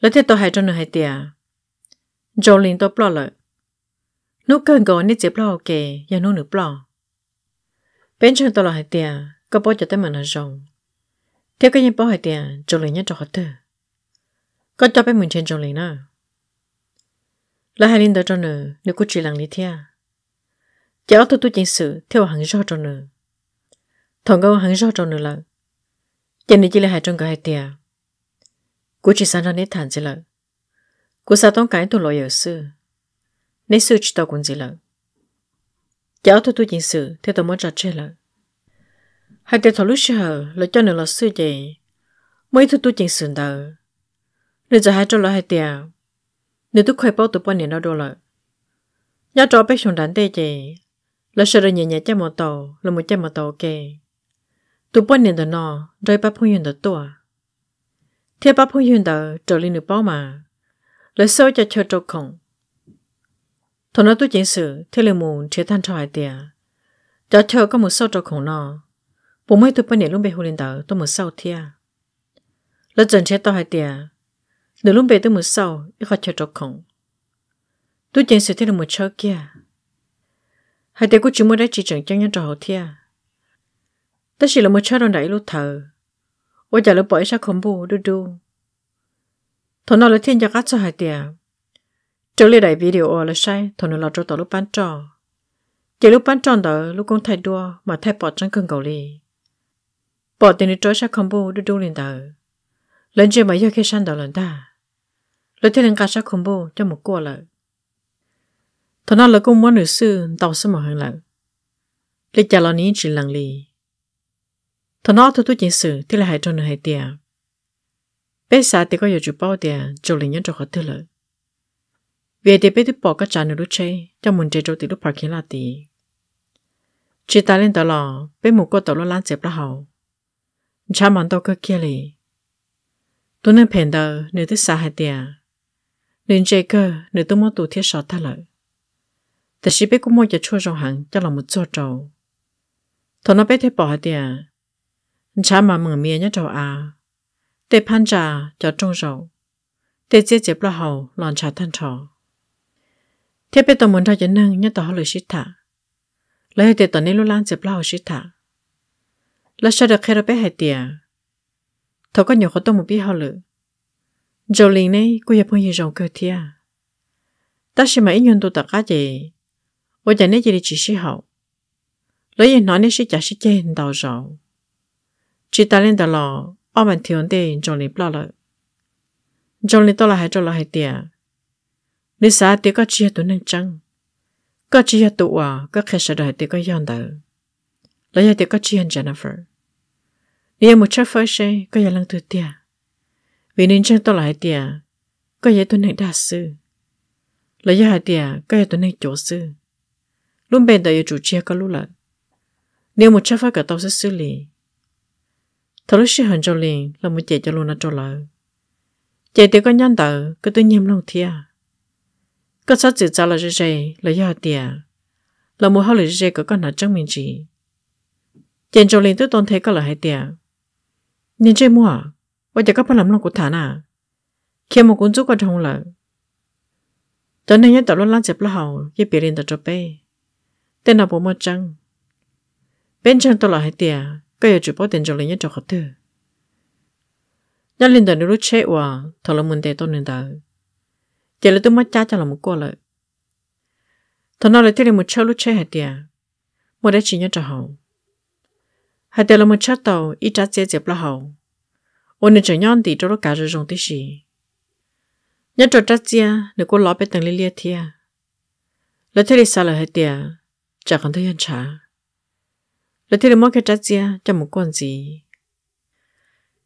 แล้วเทตัวหายจนหนูหายเตียโจลินตัวปลอเลยนุกเกินก่อนนี่เจ็บปลอเกยอย่านุหนูปลอเป็นเชิงตัวหายเตียก็ปอจะได้เหมือนจงเทียก็ยังปอหายเตียโจลินยังจอดเตอก็จะไปเหมือนเชนโจลินนะแล้วหายลินตัวจนหนูนึกกูจีหลังลิเทียจะเอาตัวตัวจริงสื่อเที่ยวหังจอจนหนูทองก็หังจอจนหนูละเจนนี่จีเลยหายจนก็หายเตีย cô chỉ sáng ra nét thản dì lợi. cô sao tông cái tù lộ yếu sư. nét sư chỉ tàu cũng dì lợi. Cháu tôi tôi nhìn sự, thế tôi muốn trò chơi lợi. Hai tên thổ lúc sơ lợi cho nửa lọ sư gì. Mấy thứ tôi nhìn sự đờ. Nên giờ hai trò lợi hai tìa. Nếu tôi khởi bao tụ bọn nền đó đồ lợi. Nhá trò bếch xuống đánh tê gì. Là sơ rồi nhẹ nhẹ chá mỏ tàu, là một chá mỏ tàu kê. Tụ bọn nền đồ nọ, rơi bác phong yên đồ tùa thế bà phụ huynh đó trở lên được bao mà lấy sao cho chơi trâu không thọ nó tôi chính sự thế là muốn chế than tròi tiề cho chơi có một số trâu không nó bố mẹ tôi bên này luôn bị hôn lên đó tôi một sau thia lấy dần chế tao hai tiề để luôn bị tôi một sau ít khó chơi trâu không tôi chính sự thế là một chơi kia hai tiề cũng chỉ muốn đấy chỉ chẳng cho nhau trò thia tất chỉ là một chơi đâu đấy lúc thở 我 giờ lúc bỏ ra khổng bù đu đu thằng nào là thiên gia cát cho hai tiền trở lại đại video là sai thằng nào là cho tao lúc bán trò chỉ lúc tròn đó lúc cũng thay đua mà thay bỏ chân cơn cầu lì bỏ tiền đi trôi ra khổng bù đu đu liền đó lần trước mà yêu khi sang đó lần ta lời thiên lên cả sa khổng bù cho một cua lợi thằng nào là cũng muốn nữ sư tao sẽ hơn lợi lý trả lo ní chỉ lặng lì thằng nó thôi tôi chỉ xử thì là hai trò hai tiền bây giờ thì có nhiều chủ bảo tiền chủ linh nhân cho họ thứ lợi về thì bây giờ bỏ cái trang nữa lúc chơi cho mình chơi chỗ thì lúc parking là tí chỉ ta lên đó là bây một cô tàu nó lăn xếp là hậu cha mặn tàu cơ kia lì tôi nên phèn đầu nếu tôi xa hai tiền nên chơi cơ nếu tôi muốn tụ thiết sợ thật lợi แต่ชีเป้กูมอยจะช่วยจงหังจะหลงมุดจอดเราทนเอาไปเทปอหาเดีย cha mà mừng miệng nhất đâu à tê phan trà cho trung rầu tê chết chết lo hậu, lòn cha thân trò thế bây tôi muốn thay cho nâng nhất tao lời sĩ thả lấy tê tao nên luôn chết chế hậu sĩ thả là sao được khi đó bé hai tiề thầu có nhiều khó tôi một biết hầu lự rồi liền này cô hiệp phong gì rồng cơ thia ta sẽ mà ít nhân tôi tất cả gì ôi chả nên gì chỉ sĩ hậu lấy gì nói nên sĩ chả sĩ chơi hình tàu rồi chỉ ta lên đó là ông mình thiếu để cho lý bỏ rồi cho lý đó là hay cho là hay tiền lý xã thì có chia tụ nâng trăng có chia tụ à có khai sở đời thì có yon đời lấy thì có chia Jennifer lý một chút phơi xe có giờ lăng từ tiền vì nên chân tôi lại tiền có giờ tôi nâng đa sư lấy hai tiền có giờ tôi nâng chỗ sư luôn bên đời chủ chia có lũ lận nếu một chút phơi cả tao sẽ xử lý thôi lúc hận cho liền là mới chạy cho luôn nó cho lỡ chạy thì có nhân tử cứ tự nhiên lòng thia có sao chữ trả là gì là do tiền là một hậu lý gì có con nó chứng minh gì chạy cho liền tôi tôn thấy có là hay tiền nên chơi mua và chỉ có phải làm lòng của thằng à khi một cuốn giúp qua trong lỡ cho nên nhớ tạo luôn lan chép là hậu với biệt liền tạo cho bé tên là bố mơ trăng bên trong tôi là hay tiền cái giờ chụp bao tiền cho lấy nhất cho khó tư nhà linh đàn lúc chết wa thọ là mình để tôi nên đời giờ là tôi mất cha cho là một cô lợi thọ nói là tôi là một chơi lúc chết hết tiệt một đã chỉ nhất cho hậu hết tiệt là một chơi tàu ít trả tiền dẹp là hậu ôn nên chơi nhon thì cho nó cả rồi dùng tới gì nhất cho trả tiền nếu có lo bé từng lên liệt thiệt là thế là sao lại hết tiệt chả còn thấy anh chả là thế là mỗi cái trách ra cho một con gì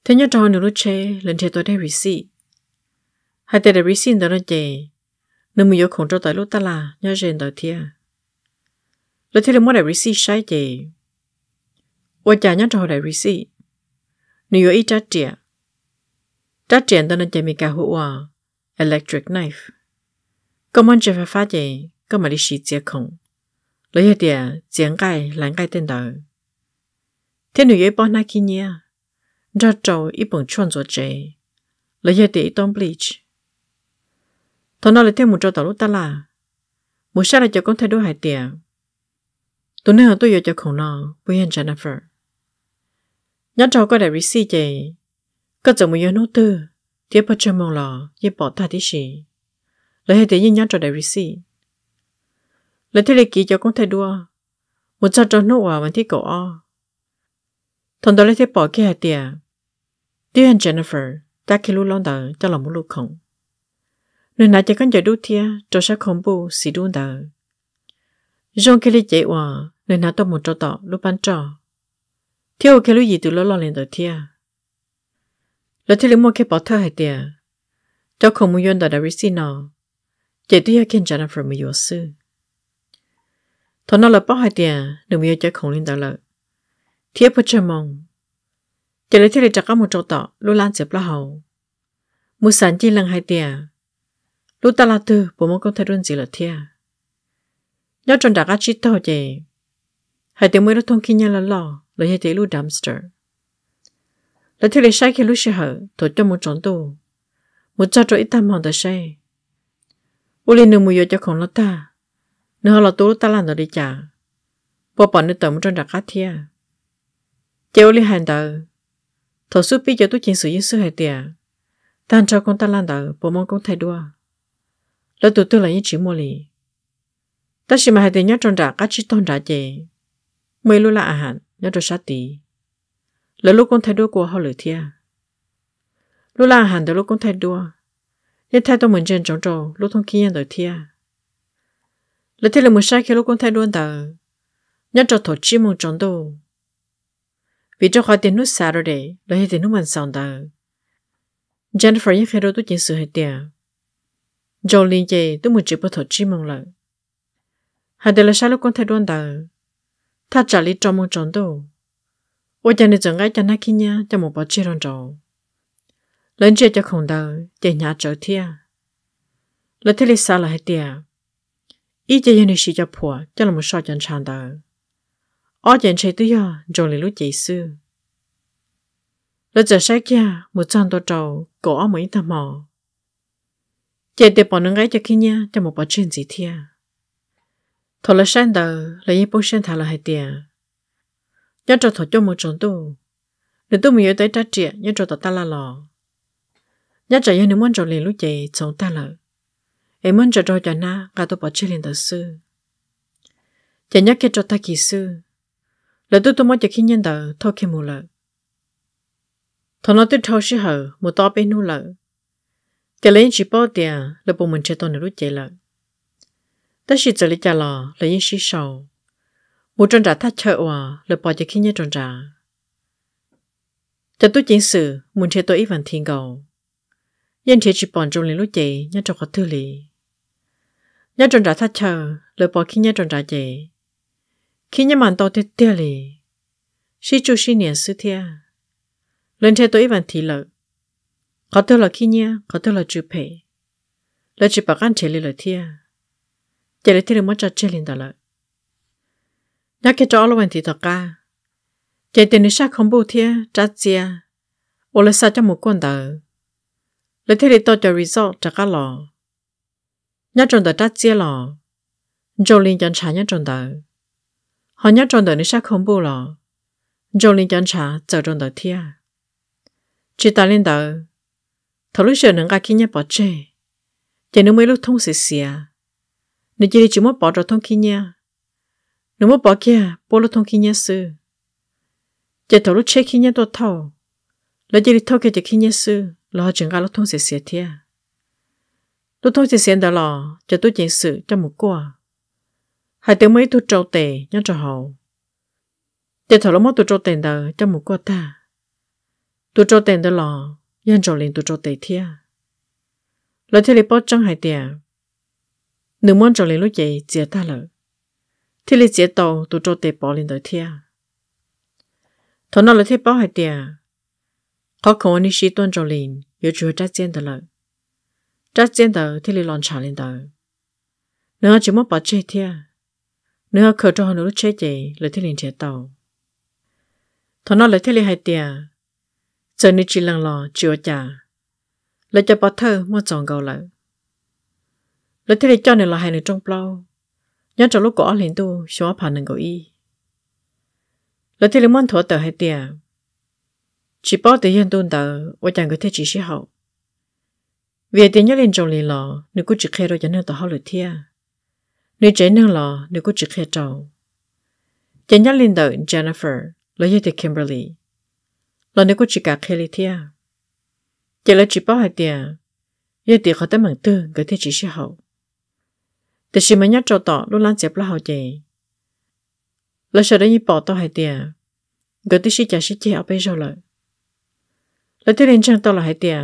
thế nhớ cho nửa lúc che lần thế tôi đây rỉ xị hai tay đã rỉ xịn đó nó chê nếu mình yêu khổng cho tới lúc ta là nhớ rèn tới thia là thế là mỗi đại xị sai gì. ôi chả nhớ cho đại rỉ xị nếu yêu ít trách trẻ trách trẻ đó nó chê mình cả hụa à, electric knife có món chê phải phát gì, có mà đi xịt chê khổng lấy hết tiền chiến cái lãng cái tên đời thế nữ ấy bỏ nãy kia nhá ra trầu ít bằng chọn rồi chế lấy giờ để tông bleach thằng nào lấy thêm một trò tàu lúc ta là một sao là cho con thay đổi hai tụi tôi hả tôi giờ cho khổng nó với hẹn Jennifer nhớ trò có đại risi chế có chồng một giờ nô tư tiếp bắt chồng mong lò yên bỏ ta tí gì lấy hai tiền nhớ trò đại risi lấy thế lấy kỹ cho con thay đua một trò trò nô hòa vẫn thích cổ o 同到呢啲寶雞係啲啊，啲係 Jennifer，但係佢老浪豆就老母老窮，你那啲跟住都啲，做些恐怖事都豆，用佢啲嘢話，你那都冇做到，老闆做，跳佢老二度老浪嚟到啲啊，老啲你冇佢寶偷係啲啊，就恐冇用到的 resino，亦都要見 Jennifer 冇有事，同到老寶係啲啊，你冇要再恐領到啦。thiết bút chờ mong chỉ lấy thiết để chặt các một chỗ tọ lũ lan chếp là hậu mua sản chi lần hai tia lũ ta là tư bố mong công thay luôn gì là thiết nhớ chọn đã các chi tàu gì, hai tiền mới đó thông khi nhà là lò lấy hai tiền lũ dumpster lấy thiết để sai khi lũ sẽ hở tổ cho một tròn tù một cho chỗ ít tâm hòn ta sai u lên nương mùi cho không nó ta nương họ là tú ta làm rồi đi chả bỏ bỏ nương tầm tròn đã các thiết Chịu lý hành đạo, Thổ sư bây giờ tôi chính sử dụng sư hệ tìa. Tàn trao con ta lan đạo, bộ môn con thay đua. Lời tụi tôi là những chữ mô lì. Ta chỉ mà hệ tìa nhớ tròn rạ các chữ tôn rạ chè. mới lưu là à hạn, nhá tròn sát tì. Lời lúc con thay đua của họ lửa thia. Lúc là à hạn từ lúc con thay đua. Nên thay tôi mình trên trống trồ, lúc thông kia nhân đổi thia. Lời thế là một sai khi lúc con thay đua đạo, nhớ tròn thổ chí mong tròn đồ vì cho khỏi tiền nút xa rồi để lo hết tiền nút mình xong ta Jennifer nhắc khai đôi tu chỉ sự hết tiền John liền chị tôi muốn chỉ bắt thổ chi mong lợi hai đời là sao lúc con thay đoan ta ta trả lý cho mong tròn đâu ôi cha này chẳng ai cha nát kia nha cha một bỏ chi rong tròn lên chơi cho không đâu chạy nhà trở thia là thế lý sao là hết tiền ít chơi như này chỉ cho phù cho là một số chân chán đâu ở trên trời tới giờ rồi lấy lúc chị sư lúc giờ sáng kia một trăm tôi trầu cổ mấy tầm mò chị để bỏ nâng gái cho kia, nha cho một bỏ chuyện gì thia thôi là sáng đầu là những bông sáng thả là hai tia nhớ cho thọ cho một tròn tu để tôi mình tới trả trị nhớ cho tao ta là lò nhớ cho những nếu muốn cho liền lúc chị sống ta lợi em muốn cho cho cho na cả tôi bỏ chuyện liền tờ sư chị nhớ kia cho ta kỳ xưa là tôi tôi mới chỉ khi nhân đầu thôi khi mù lợn, thằng nói tôi thâu sĩ hở mù to bên nu lợn, cái lấy chỉ bao tiền là bộ mình chơi tôi nữa lúc lợn, lợ ta chỉ chơi lấy trả lò là những sĩ sầu mù tròn trả thắt chợ hòa là bỏ chỉ khi nhân tròn trả cho tôi chiến sự muốn chơi tôi ít vạn thiên cầu nhân chế chỉ bỏ trong lấy lúc chơi nhân trong khó thư lý nhân tròn trả thắt chợ là bỏ khi nhân tròn trả chơi khi nhà màn tàu thế tia lì sĩ chú sĩ niệm sư thia lên theo tôi vẫn thì lợi có tôi là khi nhá có tôi là chữ phê là chữ bạc ăn chế lì lợi thia chế lì thia mất cho chế lì đó lợi nhắc cái chỗ là vẫn thì thật cả à. chế tiền nước sắc không bù thia trả chia ô là sao cho một con tờ lấy thế để tôi cho resort trả cả lò nhắc trong tờ trả chia lò Jolin chẳng trả nhắc trong tờ họ nhớ trong đời nó sẽ không bù lọ trong linh chân trả giờ trong đời thia chỉ ta lên đời thầu lúc giờ nâng cái kia bỏ chê chỉ nó mấy lúc thông xì xì à nó đi chú muốn bỏ cho thông kia nha nó muốn bỏ kia bỏ lúc thông kia nha sư chỉ thầu lúc chê kia nha tôi thâu, là chỉ thâu kia chỉ kia nha sư là chừng cái lúc thông xì xì thia lúc thông xì xì đó là chỉ tôi chỉ sự cho một quả hai tiếng mấy tôi trâu tệ nhớ cho họ để thợ lắm tôi trâu tệ đó cho một cô ta tôi trâu tệ đó là nhân trâu liền tôi trâu tệ thia lời thế lý bó hai tiền nếu muốn trâu liền lúc vậy chia ta lợi thế lý chia tàu tôi trâu tệ bỏ lên đời thia thằng nào lời thế bó hai tiền khó khăn anh sĩ tuân trâu lên yếu chúa trách chiến đó lợi trách chiến đó thế lý lon trả lên đời nếu chỉ muốn bỏ chơi thia nữa khởi cho họ nữa chế chế là thế liền chế tàu thọ nó là thế liền hai tia giờ nên chỉ lăng lò chưa chả là cho bỏ thơ mua chọn gầu lại là thế liền cho nên là hai người trong bao, nhớ cho lúc có liền tu xóa phản nên gầu y là thế liền muốn thọ tờ hai tia chỉ bỏ từ hiện tuần tờ và chẳng có thể chỉ sĩ hậu vì tiền nhớ lên trong liền lò nếu cứ chỉ khéo rồi chẳng nên tao hậu được thiệt nếu trẻ năng lò, nếu có trực hệ trầu. Trẻ nhắc lên đợi Jennifer, là giới thị Kimberly. Là nếu có trực cả khê lý thịa. Trẻ là chỉ bảo hai tìa. Giới thị khó tới mạng tư, gửi thị chỉ sẽ hậu. Tại sao mà nhắc trầu tỏ lúc lan dẹp là hậu trẻ. Là sợ đấy như bỏ tỏ hai tìa. Gửi thị sĩ chả sĩ chê ở bây giờ lợi. Là thị lên trang tỏ là hai tìa.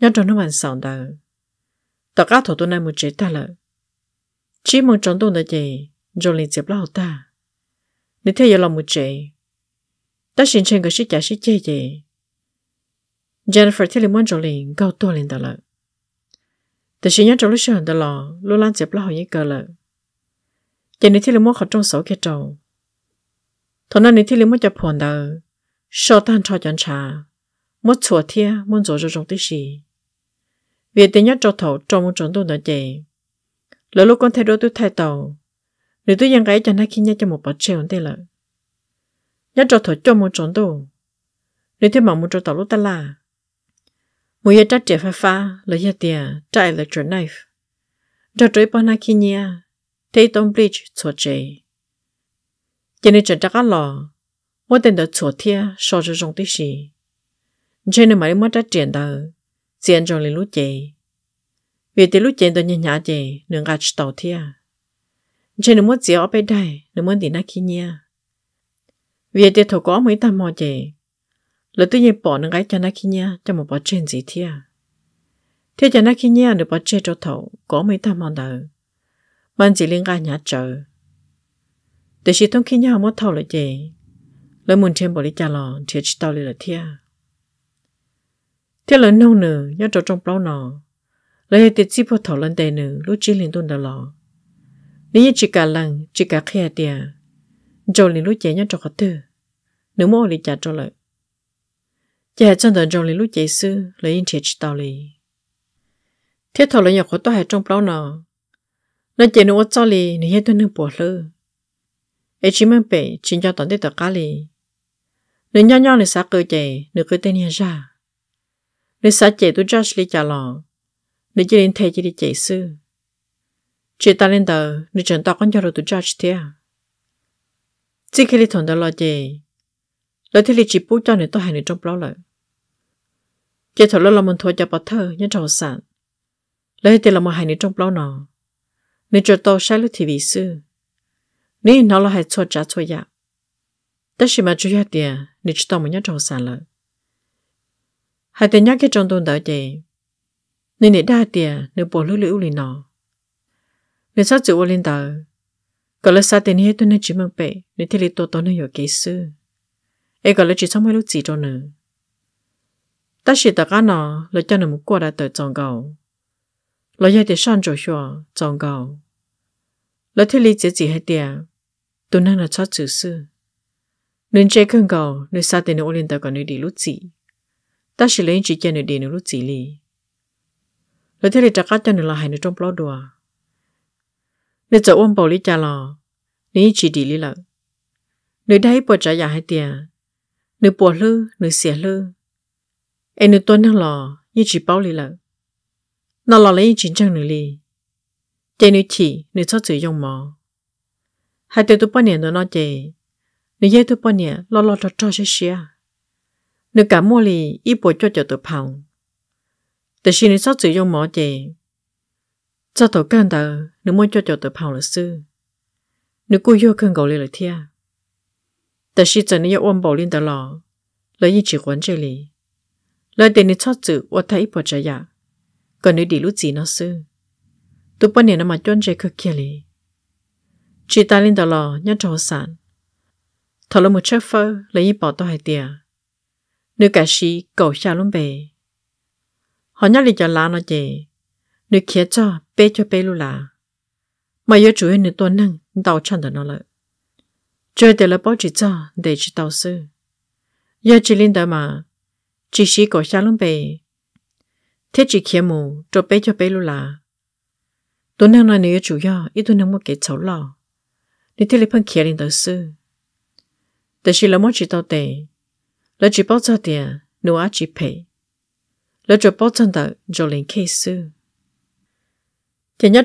Nhắc trầu nó bằng sòng đời. Tỏ cá thổ tu này một chế ta lợi chỉ mong trốn tụng được gì rồi liền tiếp lao ta nếu theo giờ lòng một chị ta xin chân cái sự giả sự chơi gì Jennifer thấy linh muốn rồi liền câu tôi liền đó là từ xin nhớ trong lúc sinh đó là luôn lan tiếp lao những cái là giờ nếu thì liền muốn học trong số cái trâu thọ nãy nếu thấy linh muốn chụp hoàn đầu sau tan cho chân trà muốn chùa thia muốn rồi cho trong tí gì việc tiền nhất cho thầu trong muốn trốn tụng được gì lỡ lúc con thay đổi tôi thay tàu nếu tôi ยังไงจะน่าคิดเนี่ยจะหมดปัจเจียนได้เลยยัดจอถอดจอมจอนตัว nếu thế mà muốn cho tàu lúc ta là mỗi giờ trách trẻ pha pha lỡ giờ tiền trả electric knife cho trời bao na kia nhia thấy tông bleach cho trẻ cho nên chẳng chắc lò mỗi tên đó cho thia so cho trong tí nhưng cho nên mà đi mất trách tiền đó tiền trong lý lúc chơi vì từ lúc chuyện tôi nhìn nhà chị nương gạt tàu thia chị à. nương muốn gì ở bên đây nương muốn đi nát kia nha vì từ thầu có mấy tầm mò chị lỡ tôi nhìn bỏ nương gái cho nát kia nha cho một bỏ chuyện gì thia à. thế cho nát kia nha được bỏ chuyện cho thầu có mấy tầm mò đâu, bạn chỉ liên gà nhà chờ để chỉ thông kia nhà mất thầu là chị lời muốn trên bỏ đi trả lò thì chị tao lại là thia à. thế lời nông nở nhớ cho trong bao nọ hết tiết chi bộ thảo lần đề nữ lúc chỉ liên tuần đó lọ nếu chỉ cả lần chỉ cả khi à tiệt cho liên lúc chế nhau cho khó tư nếu mỗi lý trả cho lợi chế chân thần trong liên lúc chế sư lấy yên chế chỉ tao lý thế thảo luận nhỏ khó to hệ trong bao nọ nó chế nữ cho lý nếu hết tuần nữ bỏ lơ. ấy chỉ mang bể chỉ cho toàn thế tờ cá lý nếu nhau nhau này xã cơ chế nếu cứ tên nhà ra nếu xã chế tôi cho lý trả lòng nếu chỉ lên thấy chỉ đi chạy sư chỉ ta lên tờ nếu chẳng tao con cho rồi tụi judge thế à chỉ khi đi thằng đó lo gì lo thì đi chỉ bút cho nên tôi hành được trong bao lại chỉ thằng lo là mình thôi cho bỏ thơ nhân trầu sản lấy thì là mình hành được trong bao nào nếu cho tao sai lúc thì vì sư nếu nó là hay cho trả cho ya tất nhiên mà chú ý tiền nếu chú tao mình nhân trầu sản lại hai tiền nhắc cái trong tuần đó gì nên để đa tìa nếu bỏ lưu lưu lì nọ nên sao chịu lên tờ có lẽ sao tiền hết tôi nên chỉ mang bể nên thì lì tổ tổ nên hiểu kỹ sư ấy có lẽ chỉ xong mấy lúc gì cho nữa ta chỉ tất cả nọ là cho nó một quả đã tới tròn cầu là giờ để sang chỗ chùa tròn cầu là thì lì chỉ hết tìa tôi nên là cho chữ sư nên chơi cơn cầu nên sao tiền nó lên tờ còn nơi đi lúc gì ta chỉ lấy chỉ cho nơi đi nơi lúc gì lì แล้ที่จะกัดจะหนึละหายในจงปลอดัวในจะอ้วนเปลิจารอนี่จีดีลิละหนึ่ได้ปวดใจอยากให้เตียหนึ่ปวดลือหนึ่เสียลือเอ็นหนึ่ตัวนั่งรอยี่จีเป้าลิละนั่งรอเลยยี่จีจังหนึ่งลีเจนี่ฉีหนึ่ชอบจือยงหมอหายเตียตัวปนเนี่ยตัวนอเจหนึ่เย่ตัวปนเนี่ยรอรอจอดจอดเชียหนึ่งกะมั่วลีอีปวดจอดจอดตัวพังแต่ชีนิสอจือยงหมอเจเจ้าตัวเกินเตอหนูมวยจ่อจ่อตัวเผาหรือซื้อหนูกู้ยั่วเครื่องเกาเลยหรือเทียแต่ชีจะนี่ยอ้วนบ่ลินตลอดแล้วยี่จีวนเจลีแล้วเดนิสอจือว่าไทยปวดใจยาก่อนหนูดีรู้จีนอซื้อตัวปนเนี่ยนมาจนใจคือเคียลีชีตาลินตลอดยันโทสันทอลมุเชฟเฟอร์แล้วยี่ปอตัวไฮเตียหนูกะชีเก่าชาลุ่มเบ họ nhắc lại cho lá nó chị nếu kia cho bê cho bê luôn là mà giờ chủ yếu tuần năng đào chân đó nó lợi chơi để là bao chỉ cho để chỉ đào sư giờ chỉ linh đó mà chỉ xí có xa luôn bé thế chỉ kia mù cho bê cho bê luôn là tuần năng là nếu chủ yếu ít tuần năng một cái cháu lò nếu thế là phân kia linh đó sư แต่สิเราไม่จิตเอาแต่เราจิตบอกเจ้าเดียหนูอาจิตเพย lên lì nhất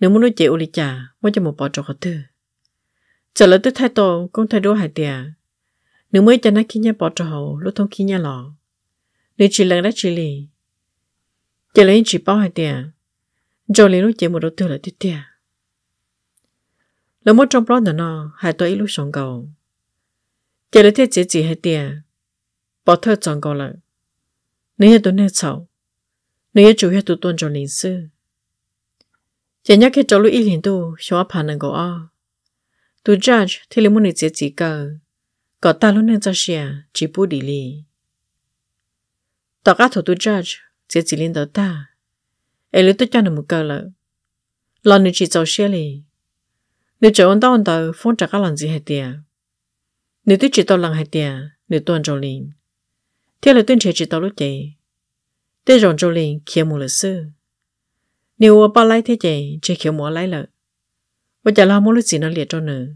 nếu muốn nói chuyện uli chả, mua cho một bò cho khó thư. Trở lại tới thay tổ, cũng thay đổi hai tiền. Nếu mới cho nó khi nhà bò cho hậu, lúc thông khi nhà lò. Nếu chỉ lần đã chỉ lì. Trở lại chỉ bao hai tiền. Rồi lấy nói chuyện một đầu tư là tiếp tiền. Là một trong blog đó nó, hai tổ ít lúc sống cầu giờ là thế chỉ chỉ hết tiền bỏ thơ chọn câu lời nếu hết tuần hết sầu nếu chủ hết tụ tuần cho lính sư giờ nhắc khi cháu lũ ít liền tu cháu áp hàng của o tu judge thì lấy chỉ chỉ cờ có ta luôn nên cho chỉ bù đi li tao cá thủ tu judge chỉ chỉ lên đầu ta ấy lấy tôi cho nó một cờ lời lần này chỉ cho xe li nếu cháu ăn tao ăn tao phong trả các lần gì hết tiền nếu tôi chỉ tao lằng hai tiền nếu tuần cho liền theo là tôi chỉ chỉ tao lúc chị tôi rộn cho liền kia một lần xưa nếu ở bao lái thế chị chỉ kia một lái lợ và chả lo một lúc gì nó liệt cho nữa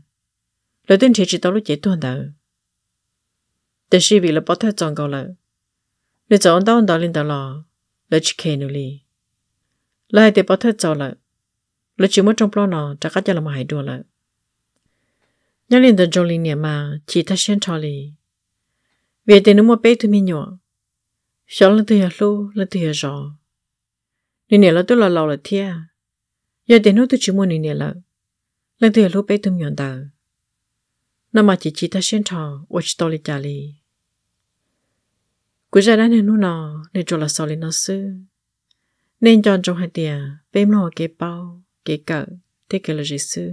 lời tôi chỉ chỉ tao lúc chị tuần đầu tôi suy vì là bỏ theo chọn câu lợ nếu chọn tao tao lên tao lo lời chỉ kia nữa liền lời thì bỏ theo chọn lợ lời chỉ mất trong lo nó chắc chắn là mà hãy đùa lợ nhớ lên tận trong linh niệm mà chỉ ta xem trò lì về tiền nó mua bé tụi mình nhỏ sợ là tụi lô là tụi rõ linh niệm là tụi là lâu là thia giờ tiền nó tụi chỉ mua linh niệm là là tụi lô bé tụi nhỏ tờ nó mà chỉ chỉ ta xem trò watch to lì trả lì cứ ra đó nên nó nọ nên cho là sợ lì nó sư nên chọn trong hai tiền bé nó kế bao kế cỡ thế kia là gì sư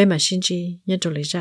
贝玛心机，印度尼西